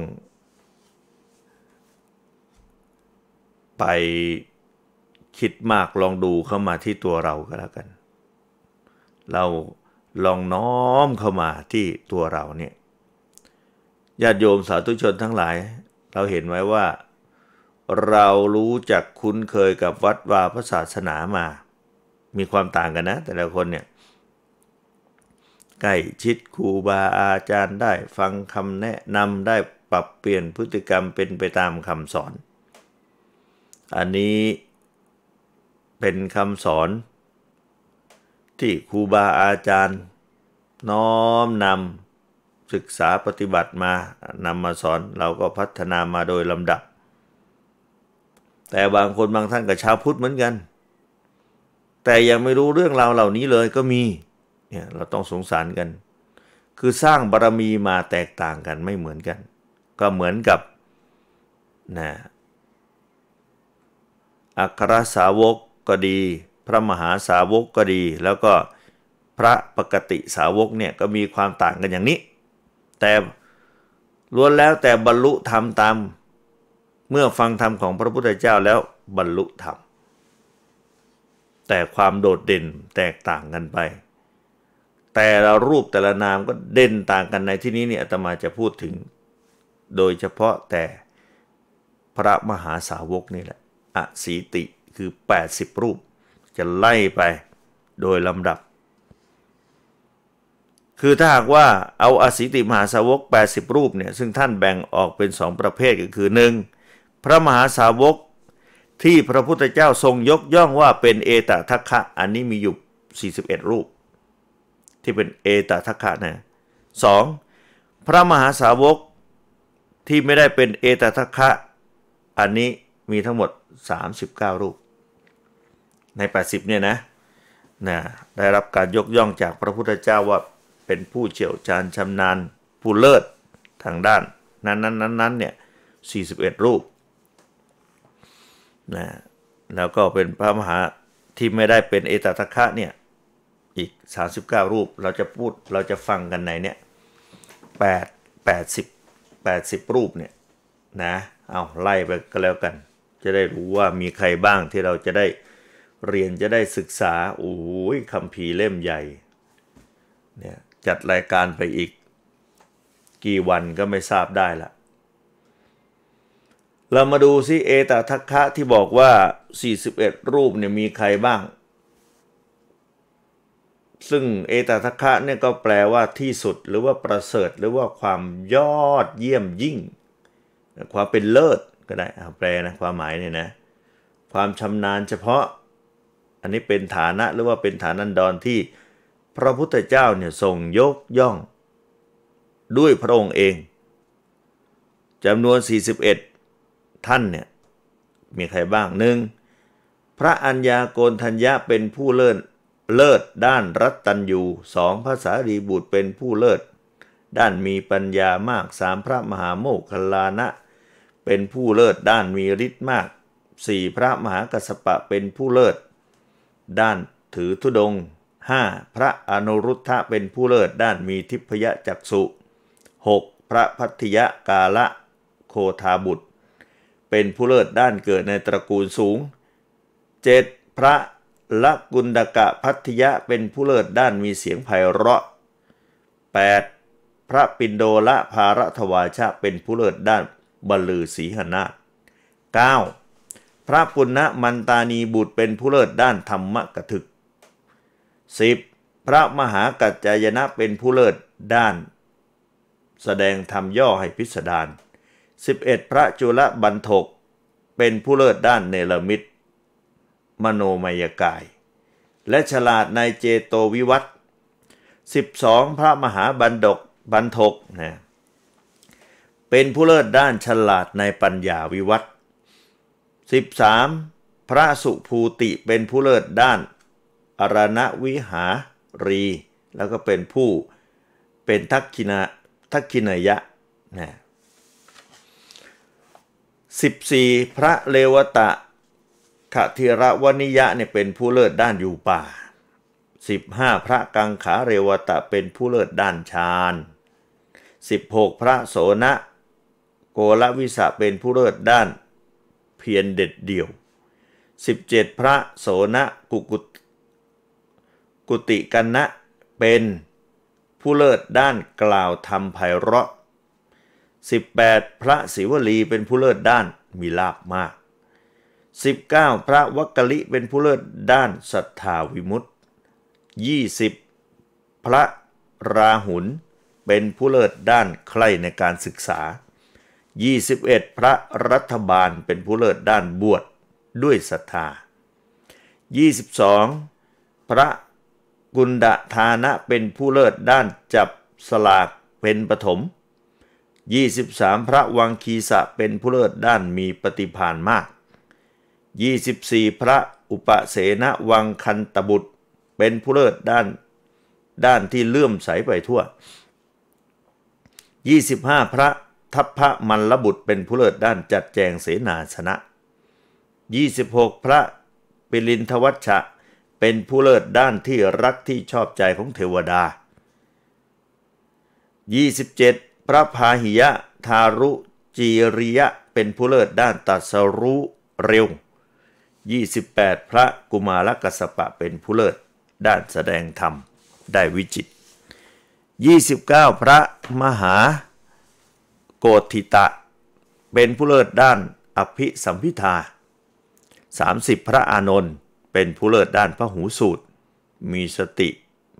ไปคิดมากลองดูเข้ามาที่ตัวเราก็แล้วกัน เราลองน้อมเข้ามาที่ตัวเราเนี่ยญาติโยมสาธุชนทั้งหลาย เราเห็นไว้ว่าเรารู้จักคุ้นเคยกับวัดวาพระศาสนามา มีความต่างกันนะ แต่ละคนเนี่ยใกล้ชิดครูบาอาจารย์ได้ฟังคำแนะนำได้ปรับเปลี่ยนพฤติกรรมเป็นไปตามคำสอนอันนี้เป็นคำสอนที่ครูบาอาจารย์ น้อมนำศึกษาปฏิบัติมานำมาสอนเราก็พัฒนามาโดยลำดับ แต่บางคนบางท่านกับชาวพุทธเหมือนกัน แต่ยังไม่รู้เรื่องราวเหล่านี้เลยก็มีเนี่ยเราต้องสงสารกัน คือสร้างบารรมีมาแตกต่างกัน ไม่เหมือนกัน ก็เหมือนกับนะอัครสาวกก็ดี พระมหาสาวกก็ดี แล้วก็พระปกติสาวกเนี่ยก็มีความต่างกันอย่างนี้ แต่ล้วนแล้วแต่บรรลุธรรมตามเมื่อฟังธรรมของพระพุทธเจ้าแล้วบรรลุธรรม แต่ความโดดเด่นแตกต่างกันไป แต่ละรูปแต่ละนามก็เด่นต่างกันในที่นี้เนี่ยอาตมาจะพูดถึง โดยเฉพาะแต่พระมหาสาวกนี่แหละอสีติคือ 80 รูปจะไล่ไปโดยลำดับ คือถ้าหากว่าเอาอสิติมหาสาวก 80 รูปเนี่ยซึ่งท่านแบ่งออกเป็นสองประเภทก็คือ 1. พระมหาสาวกที่พระพุทธเจ้าทรงยกย่องว่าเป็นเอตทัคคะอันนี้มีอยู่ 41 รูป ที่เป็นเอตทัคคะนะสองพระมหาสาวกที่ไม่ได้เป็นเอตทัคคะอันนี้มีทั้งหมด39 รูปใน 80เนี่ยนะนะได้รับการยกย่องจากพระพุทธเจ้าว่าเป็นผู้เชี่ยวชาญชำนาญผู้เลิศทางด้านนั้นๆๆเนี่ย41 รูปนะแล้วก็เป็นพระมหาที่ไม่ได้เป็นเอตตะคะเนี่ยอีก 39 รูปเราจะพูดเราจะฟังกันในเนี่ย8 80 80 รูป เนี่ยนะเอาไล่ไปก็แล้วกันจะได้รู้ว่ามีใครบ้างที่เราจะได้เรียนจะได้ศึกษาโอ้ยคำพีเล่มใหญ่เนี่ยจัดรายการไปอีก กี่วันก็ไม่ทราบได้ละเรามาดูซิเอตทัคคะที่บอกว่า 41 รูปเนี่ยมีใครบ้าง ซึ่งเอตทัคคะเนี่ยก็แปลว่าที่สุดหรือว่าประเสริฐหรือว่าความยอดเยี่ยมยิ่ง ความเป็นเลิศก็ได้แปลนะความหมายเนี่ยนะความชำนาญเฉพาะอันนี้เป็นฐานะหรือว่าเป็นฐานันดรที่พระพุทธเจ้าเนี่ยทรงยกย่อง ด้วยพระองค์เองจำนวน 41 ท่านเนี่ยมีใครบ้างหนึ่งพระอัญญาโกณทัญญะเป็นผู้เลิศเลิศด้านรัตตัญญูสองภาษารีบุตรเป็นผู้เลิศ ด้านมีปัญญามากสามพระมหาโมคคลานะเป็นผู้เลิศด้านมีฤทธิ์มากสี่พระมหากัสปะเป็นผู้เลิศ ด้านถือธุดงห้าพระอนุรุทธะเป็นผู้เลิศด้านมีทิพยจักษุหกพระพัทยกาละโคทาบุตร เป็นผู้เลิศด้านเกิดในตระกูลสูงเจ็ดพระละกุณดกะพัทยะ เป็นผู้เลิศด้านมีเสียงไพเราะแปดพระปินโดละภารัทวาชะ เป็นผู้เลิศด้านบลือศรีหนา้าพระปุณณมันตานีบุตรเป็นผู้เลิศด้านธรรมกถึก 10. พระมหากัจจายนะเป็นผู้เลิศด้าน แสดงธรรมย่อให้พิสดาร 11. พระจุลบันทกเป็นผู้เลิศด้านเนรมิตมโนมยกาย และฉลาดในเจโตวิวัตร12 พระมหาบันดกบันทกนะเป็นผู้เลิศด้านฉลาดในปัญญาวิวัตร 13. พระสุภูติเป็นผู้เลิศด้าน อารณวิหารี แล้วก็เป็นผู้เป็นทักขินาทักขินยะนะสิบสี่พระเลวตะขทิระวนิยะเนี่ยเป็นผู้เลิศด้านอยู่ป่า้าพระกังขาเรวตะเป็นผู้เลิศด้านฌานสิบหกพระโสนะโกละวิสะเป็นผู้เลิศด้านเพียรเด็ดเดี่ยว 17 พระโสนะกุกุตกุติกันนะเป็นผู้เลิศด้านกล่าวธรรมไพเราะ 18 พระศิวลีเป็นผู้เลิศด้านมีลาบมาก 19 พระวักกะลิเป็นผู้เลิศด้านศรัทธาวิมุตติ 20 พระราหุลเป็นผู้เลิศด้านใคร่ในการศึกษา21 พระรัฐบาลเป็นผู้เลิศด้านบวชด้วยศรัทธา 22 พระกุณฑทานะเป็นผู้เลิศด้านจับสลากเป็นปฐม23 พระวังคีสะเป็นผู้เลิศด้านมีปฏิภาณมาก 24 พระอุปเสนวังคันตบุตรเป็นผู้เลิศด้าน ด้านที่เลื่อมใสไปทั่ว 25 พระทัพพระมัละบุตรเป็นผู้เลิศด้านจัดแจงเสนาสนะ26 พระปิลินทวัชชะเป็นผู้เลิศด้านที่รักที่ชอบใจของเทวดา 27 พระพาหิยะทารุจีริยะเป็นผู้เลิศด้านตัสรู้เร็ว 28 พระกุมารกัสปะเป็นผู้เลิศด้านแสดงธรรมได้วิจิต29 พระมหาโกธิตะเป็นผู้เลิศด้านอภิสัมพิทา30 พระอานนท์เป็นผู้เลิศด้านพระหูสูตร มีสติ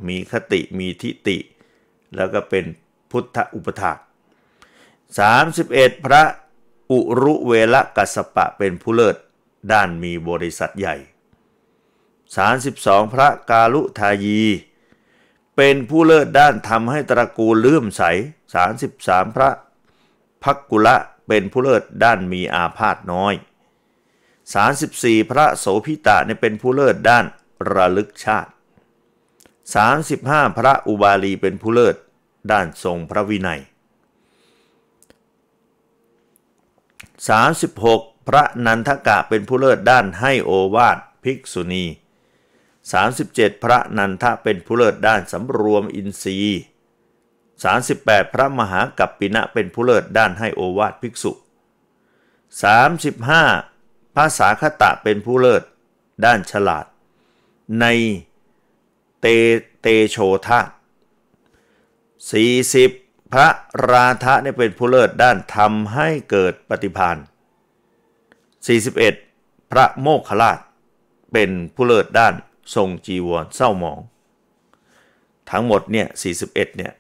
มีคติ มีทิติ แล้วก็เป็นพุทธอุปถาสามสิบเอ็ดพระอุรุเวลกัสปะเป็นผู้เลิศด้านมีบริษัทใหญ่สมสิบองพระกาลุทายี เป็นผู้เลิศด้านทำให้ตระกูลเลื่อมใสสสาิบสามพระพักกุละเป็นผู้เลิศด้านมีอาพาธน้อย 34 พระโสพิตะเนี่ยเป็นผู้เลิศด้านระลึกชาติ 35 พระอุบาลีเป็นผู้เลิศด้านทรงพระวินัย 36 พระนันทกะเป็นผู้เลิศด้านให้โอวาทภิกษุณี37 พระนันทะเป็นผู้เลิศด้านสำรวมอินทรีย์38 พระมหากัปปินะเป็นผู้เลิศด้านให้โอวาทภิกษุ 35. ภาษาคตะเป็นผู้เลิศด้านฉลาด ในเตเตโชทะ 40 พระราธะเนี่ยเป็นผู้เลิศด้านทำให้เกิดปฏิพาน41 พระโมคคลาชเป็นผู้เลิศด้านทรงจีวรเศร้าหมอง ทั้งหมดเนี่ย41เนี่ย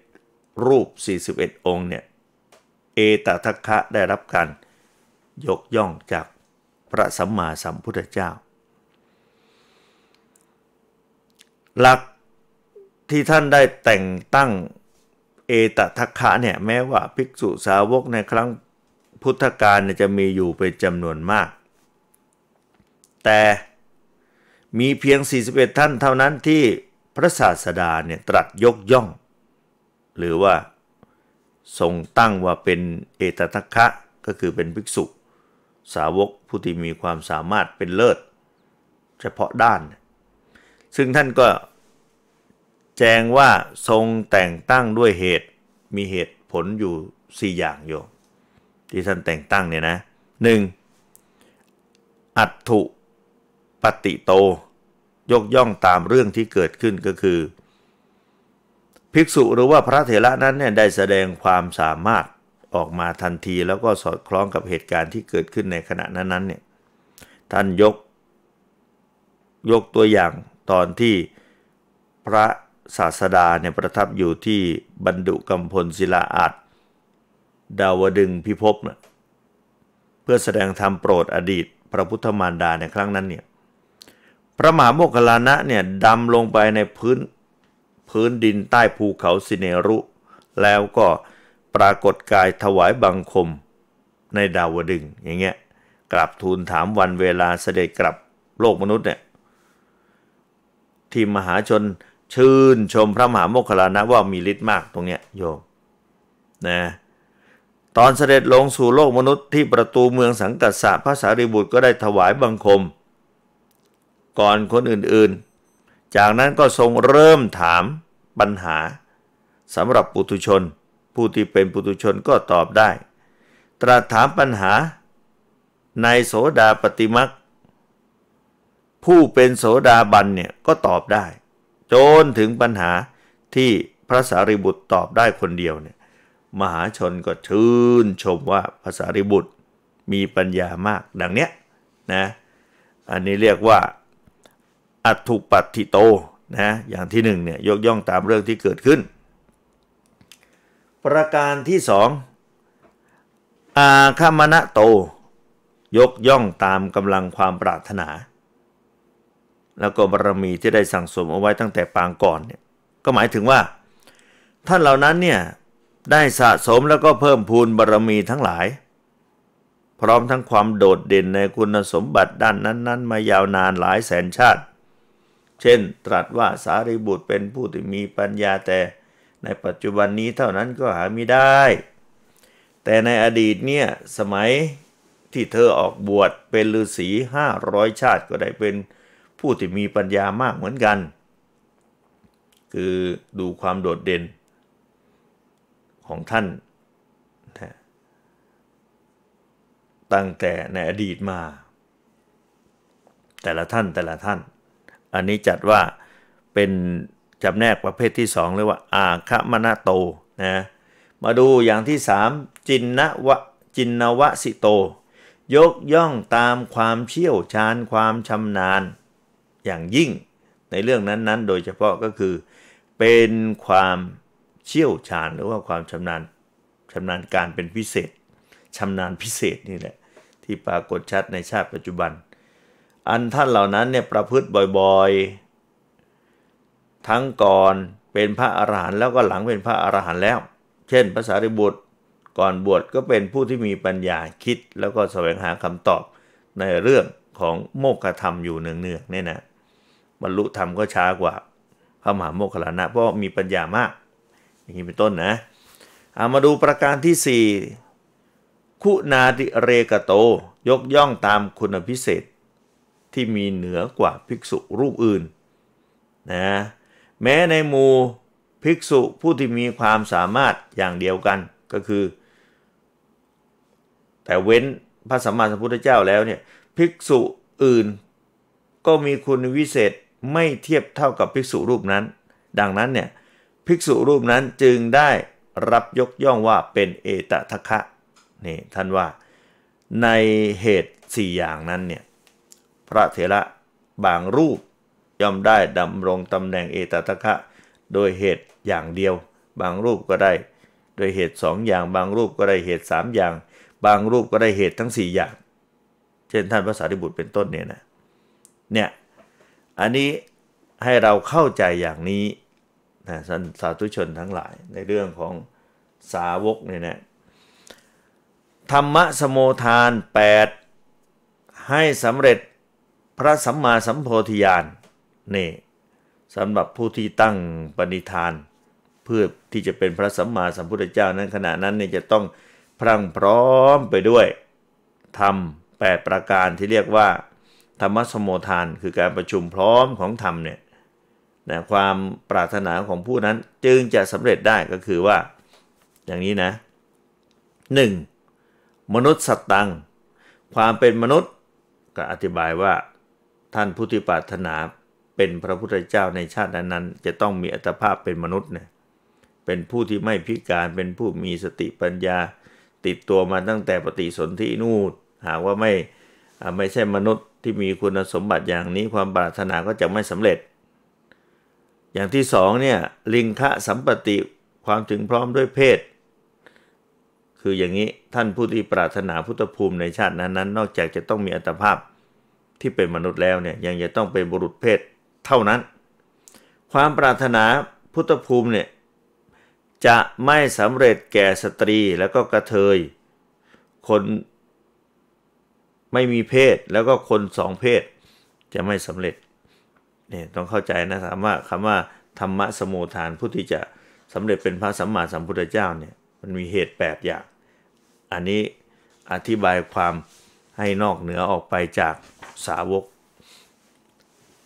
41รูป 41 องค์เนี่ย เอตทัคคะได้รับการยกย่องจากพระสัมมาสัมพุทธเจ้า หลักที่ท่านได้แต่งตั้ง เอตทัคคะเนี่ย แม้ว่าภิกษุสาวกในครั้งพุทธกาลจะมีอยู่เป็นจำนวนมาก แต่มีเพียง 41 ท่านเท่านั้นที่พระศาสดาเนี่ย ตรัสยกย่องหรือว่าทรงตั้งว่าเป็นเอตทัคคะก็คือเป็นภิกษุ สาวกผู้ที่มีความสามารถเป็นเลิศเฉพาะด้าน ซึ่งท่านก็แจงว่าทรงแต่งตั้งด้วยเหตุมีเหตุผลอยู่ 4 อย่างโยมที่ท่านแต่งตั้งเนี่ยนะหนึ่งอัตถุปฏิโต ยกย่องตามเรื่องที่เกิดขึ้นก็คือภิกษุหรือว่าพระเถระนั้นเนี่ยได้แสดงความสามารถออกมาทันทีแล้วก็สอดคล้องกับเหตุการณ์ที่เกิดขึ้นในขณะนั้นนั้นเนี่ยท่านยกยกตัวอย่างตอนที่พระศาสดาเนี่ยประทับอยู่ที่บรรดุกัมพลศิลาอาดดาวดึงพิภพนเพื่อแสดงธรรมโปรดอดีตพระพุทธมารดาในครั้งนั้นเนี่ยพระมหาโมคคลานะเนี่ยดำลงไปในพื้นพื้นดินใต้ภูเขาสิเนรุ แล้วก็ปรากฏกายถวายบังคมในดาวดึงอย่างเงี้ยกลับทูลถามวันเวลาเสด็จกลับโลกมนุษย์เนี่ยที่มหาชนชื่นชมพระมหาโมคคัลลานะว่ามีฤทธิ์มากตรงเนี้ยโยมนะตอนเสด็จลงสู่โลกมนุษย์ที่ประตูเมืองสังกัสสะพระสารีบุตรก็ได้ถวายบังคม ก่อนคนอื่นจากนั้นก็ทรงเริ่มถามปัญหาสำหรับปุถุชนผู้ที่เป็นปุถุชนก็ตอบได้ ตรัสถามปัญหาในโสดาปฏิมักผู้เป็นโสดาบันเนี่ยก็ตอบได้จนถึงปัญหาที่พระสารีบุตรตอบได้คนเดียวเนี่ยมหาชนก็ชื่นชมว่า พระสารีบุตรมีปัญญามากดังเนี้ยนะอันนี้เรียกว่าอัตถุปัตติโตนะ อย่างที่หนึ่งเนี่ย ยกย่องตามเรื่องที่เกิดขึ้น ประการที่สองอาคามณะโต ยกย่องตามกำลังความปรารถนา แล้วก็บารมีที่ได้สั่งสมเอาไว้ตั้งแต่ปางก่อน เนี่ย ก็หมายถึงว่า ท่านเหล่านั้น เนี่ย ได้สะสมแล้วก็เพิ่มพูนบารมีทั้งหลาย พร้อมทั้งความโดดเด่นในคุณสมบัติด้านนั้น ๆ มายาวนานหลายแสนชาติเช่นตรัสว่าสารีบุตรเป็นผู้ที่มีปัญญาแต่ในปัจจุบันนี้เท่านั้นก็หาไม่ได้ แต่ในอดีตเนี่ยสมัยที่เธอออกบวชเป็นฤาษีห้าร้อยชาติก็ได้เป็นผู้ที่มีปัญญามากเหมือนกัน คือดูความโดดเด่นของท่าน ตั้งแต่ในอดีตมา แต่ละท่านแต่ละท่านอันนี้จัดว่าเป็นจำแนกประเภทที่สองเรียกว่า อาคมนาโตนะมาดูอย่างที่สามจินนวะจินนวะสิโต ยกย่องตามความเชี่ยวชาญความชำนาญอย่างยิ่ง ในเรื่องนั้นๆโดยเฉพาะก็คือเป็นความเชี่ยวชาญ หรือว่าความชำนาญชำนาญการเป็นพิเศษชำนาญพิเศษนี่แหละ ที่ปรากฏชัดในชาติปัจจุบันอันท่านเหล่านั้นเนี่ยประพฤติบ่อย ๆ ทั้งก่อนเป็นพระอรหันต์แล้วก็หลังเป็นพระอรหันต์แล้ว เช่นภาษาริบุตรก่อนบวชก็เป็นผู้ที่มีปัญญาคิดแล้วก็แสวงหาคำตอบในเรื่องของโมกขธรรมอยู่เนืองๆเนี่ยนะบรรลุธรรมก็ช้ากว่า พระมหาโมกขลานะ เพราะมีปัญญามากอย่างนี้เป็นต้นนะอามาดูประการที่4คุณาติเรกโตยกย่องตามคุณพิเศษที่มีเหนือกว่าภิกษุรูปอื่นนะแม้ในหมู่ภิกษุผู้ที่มีความสามารถอย่างเดียวกันก็คือ แต่เว้นพระสัมมาสัมพุทธเจ้าแล้วเนี่ยภิกษุอื่นก็มีคุณวิเศษไม่เทียบเท่ากับภิกษุรูปนั้น ดังนั้นเนี่ยภิกษุรูปนั้นจึงได้รับยกย่องว่าเป็น เอตทะคคะนี่ท่านว่าในเหตุ 4 อย่างนั้นเนี่ยระเถระบางรูปย่อมได้ดำรงตำแหน่งเอตตะคะ โดยเหตุอย่างเดียว บางรูปก็ได้ โดยเหตุสองอย่าง บางรูปก็ได้เหตุสามอย่าง บางรูปก็ได้เหตุทั้งสี่อย่าง เช่นท่านพระสารีบุตรเป็นต้นเนี่ยนะเนี่ยอันนี้ให้เราเข้าใจอย่างนี้นะสาธุชนทั้งหลายในเรื่องของสาวกเนี่ยนะ ธรรมะสโมทาน8ให้สำเร็จพระสัมมาสัมโพธิญาณนี่สำหรับผู้ที่ตั้งปณิธาน เพื่อที่จะเป็นพระสัมมาสัมพุทธเจ้านั้นขณะนั้นเนี่ยจะต้องพรั่งพร้อมไปด้วย ธรรมแปดประการที่เรียกว่า ธรรมสมโมทาน คือการประชุมพร้อมของธรรมเนี่ยนะความปรารถนาของผู้นั้นจึงจะสำเร็จได้ก็คือว่าอย่างนี้นะ 1. มนุษย์สัตตังความเป็นมนุษย์ก็อธิบายว่าท่านผู้ที่ปรารถนาเป็นพระพุทธเจ้าในชาตินั้นจะต้องมีอัตภาพเป็นมนุษย์เนี่ยเป็นผู้ที่ไม่พิการเป็นผู้มีสติปัญญา ติดตัวมาตั้งแต่ปฏิสนธินู่นหากว่าไม่ไม่ใช่มนุษย์ที่มีคุณสมบัติอย่างนี้ ความปรารถนาก็จะไม่สำเร็จ อย่างที่สองเนี่ยลิงคะสัมปติความถึงพร้อมด้วยเพศ คืออย่างนี้ท่านผู้ที่ปรารถนาพุทธภูมิในชาตินั้น้นนอกจากจะต้องมีอัตภาพที่เป็นมนุษย์แล้วเนี่ยยังจะต้องเป็นบุรุษเพศเท่านั้น ความปรารถนาพุทธภูมิเนี่ยจะไม่สำเร็จแก่สตรีแล้วก็กระเทย คนไม่มีเพศแล้วก็คนสองเพศจะไม่สำเร็จเนี่ยต้องเข้าใจนะถามว่าคำว่า ธรรมะสมุทานผู้ที่จะสำเร็จเป็นพระสัมมาสัมพุทธเจ้าเนี่ยมันมีเหตุแปดอย่าง อันนี้อธิบายความให้นอกเหนือออกไปจากสาวก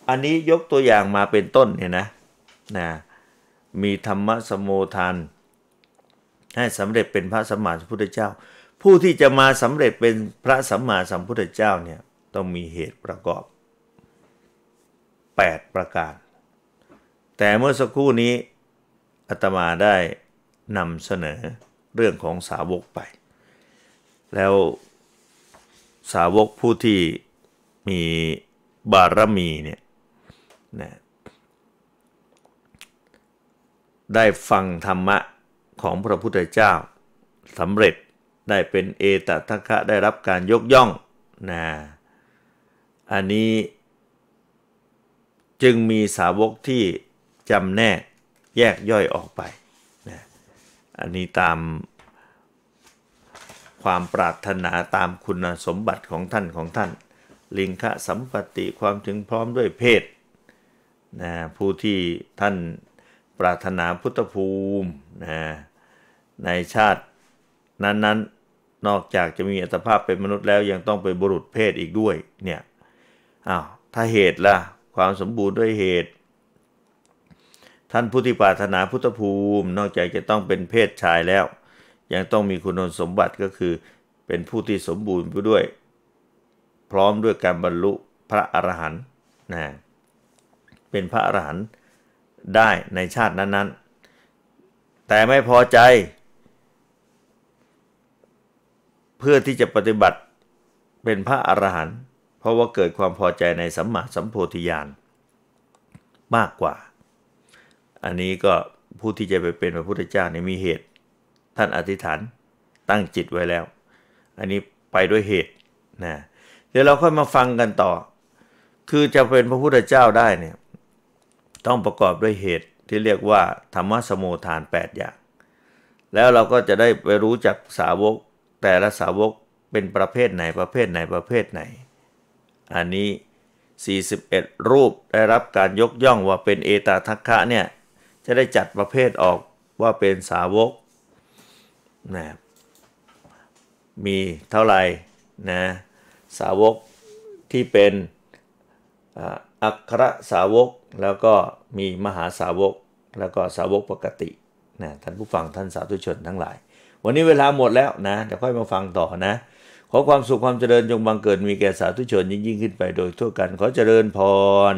อันนี้ยกตัวอย่างมาเป็นต้นเนี่ยนะนะมีธรรมสมโมทานให้สำเร็จเป็นพระสัมมาสัมพุทธเจ้า ผู้ที่จะมาสำเร็จเป็นพระสัมมาสัมพุทธเจ้าเนี่ยต้องมีเหตุประกอบ 8 ประการ แต่เมื่อสักครู่นี้อาตมาได้นำเสนอเรื่องของสาวกไป แล้วสาวกผู้ที่มีบารมีเนี่ยนะได้ฟังธรรมะของพระพุทธเจ้าสำเร็จ ได้เป็นเอตทัคคะได้รับการยกย่องนะอันนี้จึงมีสาวกที่จำแนกแยกย่อยออกไปนะอันนี้ตามความปรารถนาตามคุณสมบัติของท่านของท่านลิงคะสัมปติความถึงพร้อมด้วยเพศนะผู้ที่ท่านปรารถนาพุทธภูมินะในชาตินั้นๆนนนอกจากจะมีอัตภาพเป็นมนุษย์แล้วยังต้องเป็นบุรุษเพศอีกด้วยเนี่ย อ้าวถ้าเหตุละ่ะความสมบูรณ์ด้วยเหตุ ท่านผู้ที่ปรารถนาพุทธภูมินอกจากจะต้องเป็นเพศชายแล้ว ยังต้องมีคุณสมบัติก็คือเป็นผู้ที่สมบูรณ์ไปด้วยพร้อมด้วยการบรรลุพระอรหันต์นะเป็นพระอรหันต์ได้ในชาตินั้น ๆ แต่ไม่พอใจ เพื่อที่จะปฏิบัติเป็นพระอรหันต์ เพราะว่าเกิดความพอใจในสัมมาสัมโพธิญาณมากกว่า อันนี้ก็ผู้ที่จะไปเป็นพระพุทธเจ้าเนี่ยมีเหตุ ท่านอธิษฐานตั้งจิตไว้แล้ว อันนี้ไปด้วยเหตุนะเดี๋ยวเราค่อยมาฟังกันต่อ คือจะเป็นพระพุทธเจ้าได้เนี่ย ต้องประกอบด้วยเหตุที่เรียกว่าธรรมสมุทาน 8 อย่าง แล้วเราก็จะได้ไปรู้จักสาวก แต่ละสาวกเป็นประเภทไหน ประเภทไหน ประเภทไหน อันนี้ 41 รูปได้รับการยกย่องว่าเป็น เอตาทัคคะเนี่ย จะได้จัดประเภทออกว่าเป็นสาวกนะ มีเท่าไหร่นะสาวกที่เป็นอัครสาวกแล้วก็มีมหาสาวกแล้วก็สาวกปกตินะท่านผู้ฟังท่านสาธุชนทั้งหลาย วันนี้เวลาหมดแล้วนะเดี๋ยวค่อยมาฟังต่อนะ ขอความสุขความเจริญจงบังเกิดมีแก่สาธุชนยิ่ง ยิ่งขึ้นไปโดยทั่วกัน ขอเจริญพร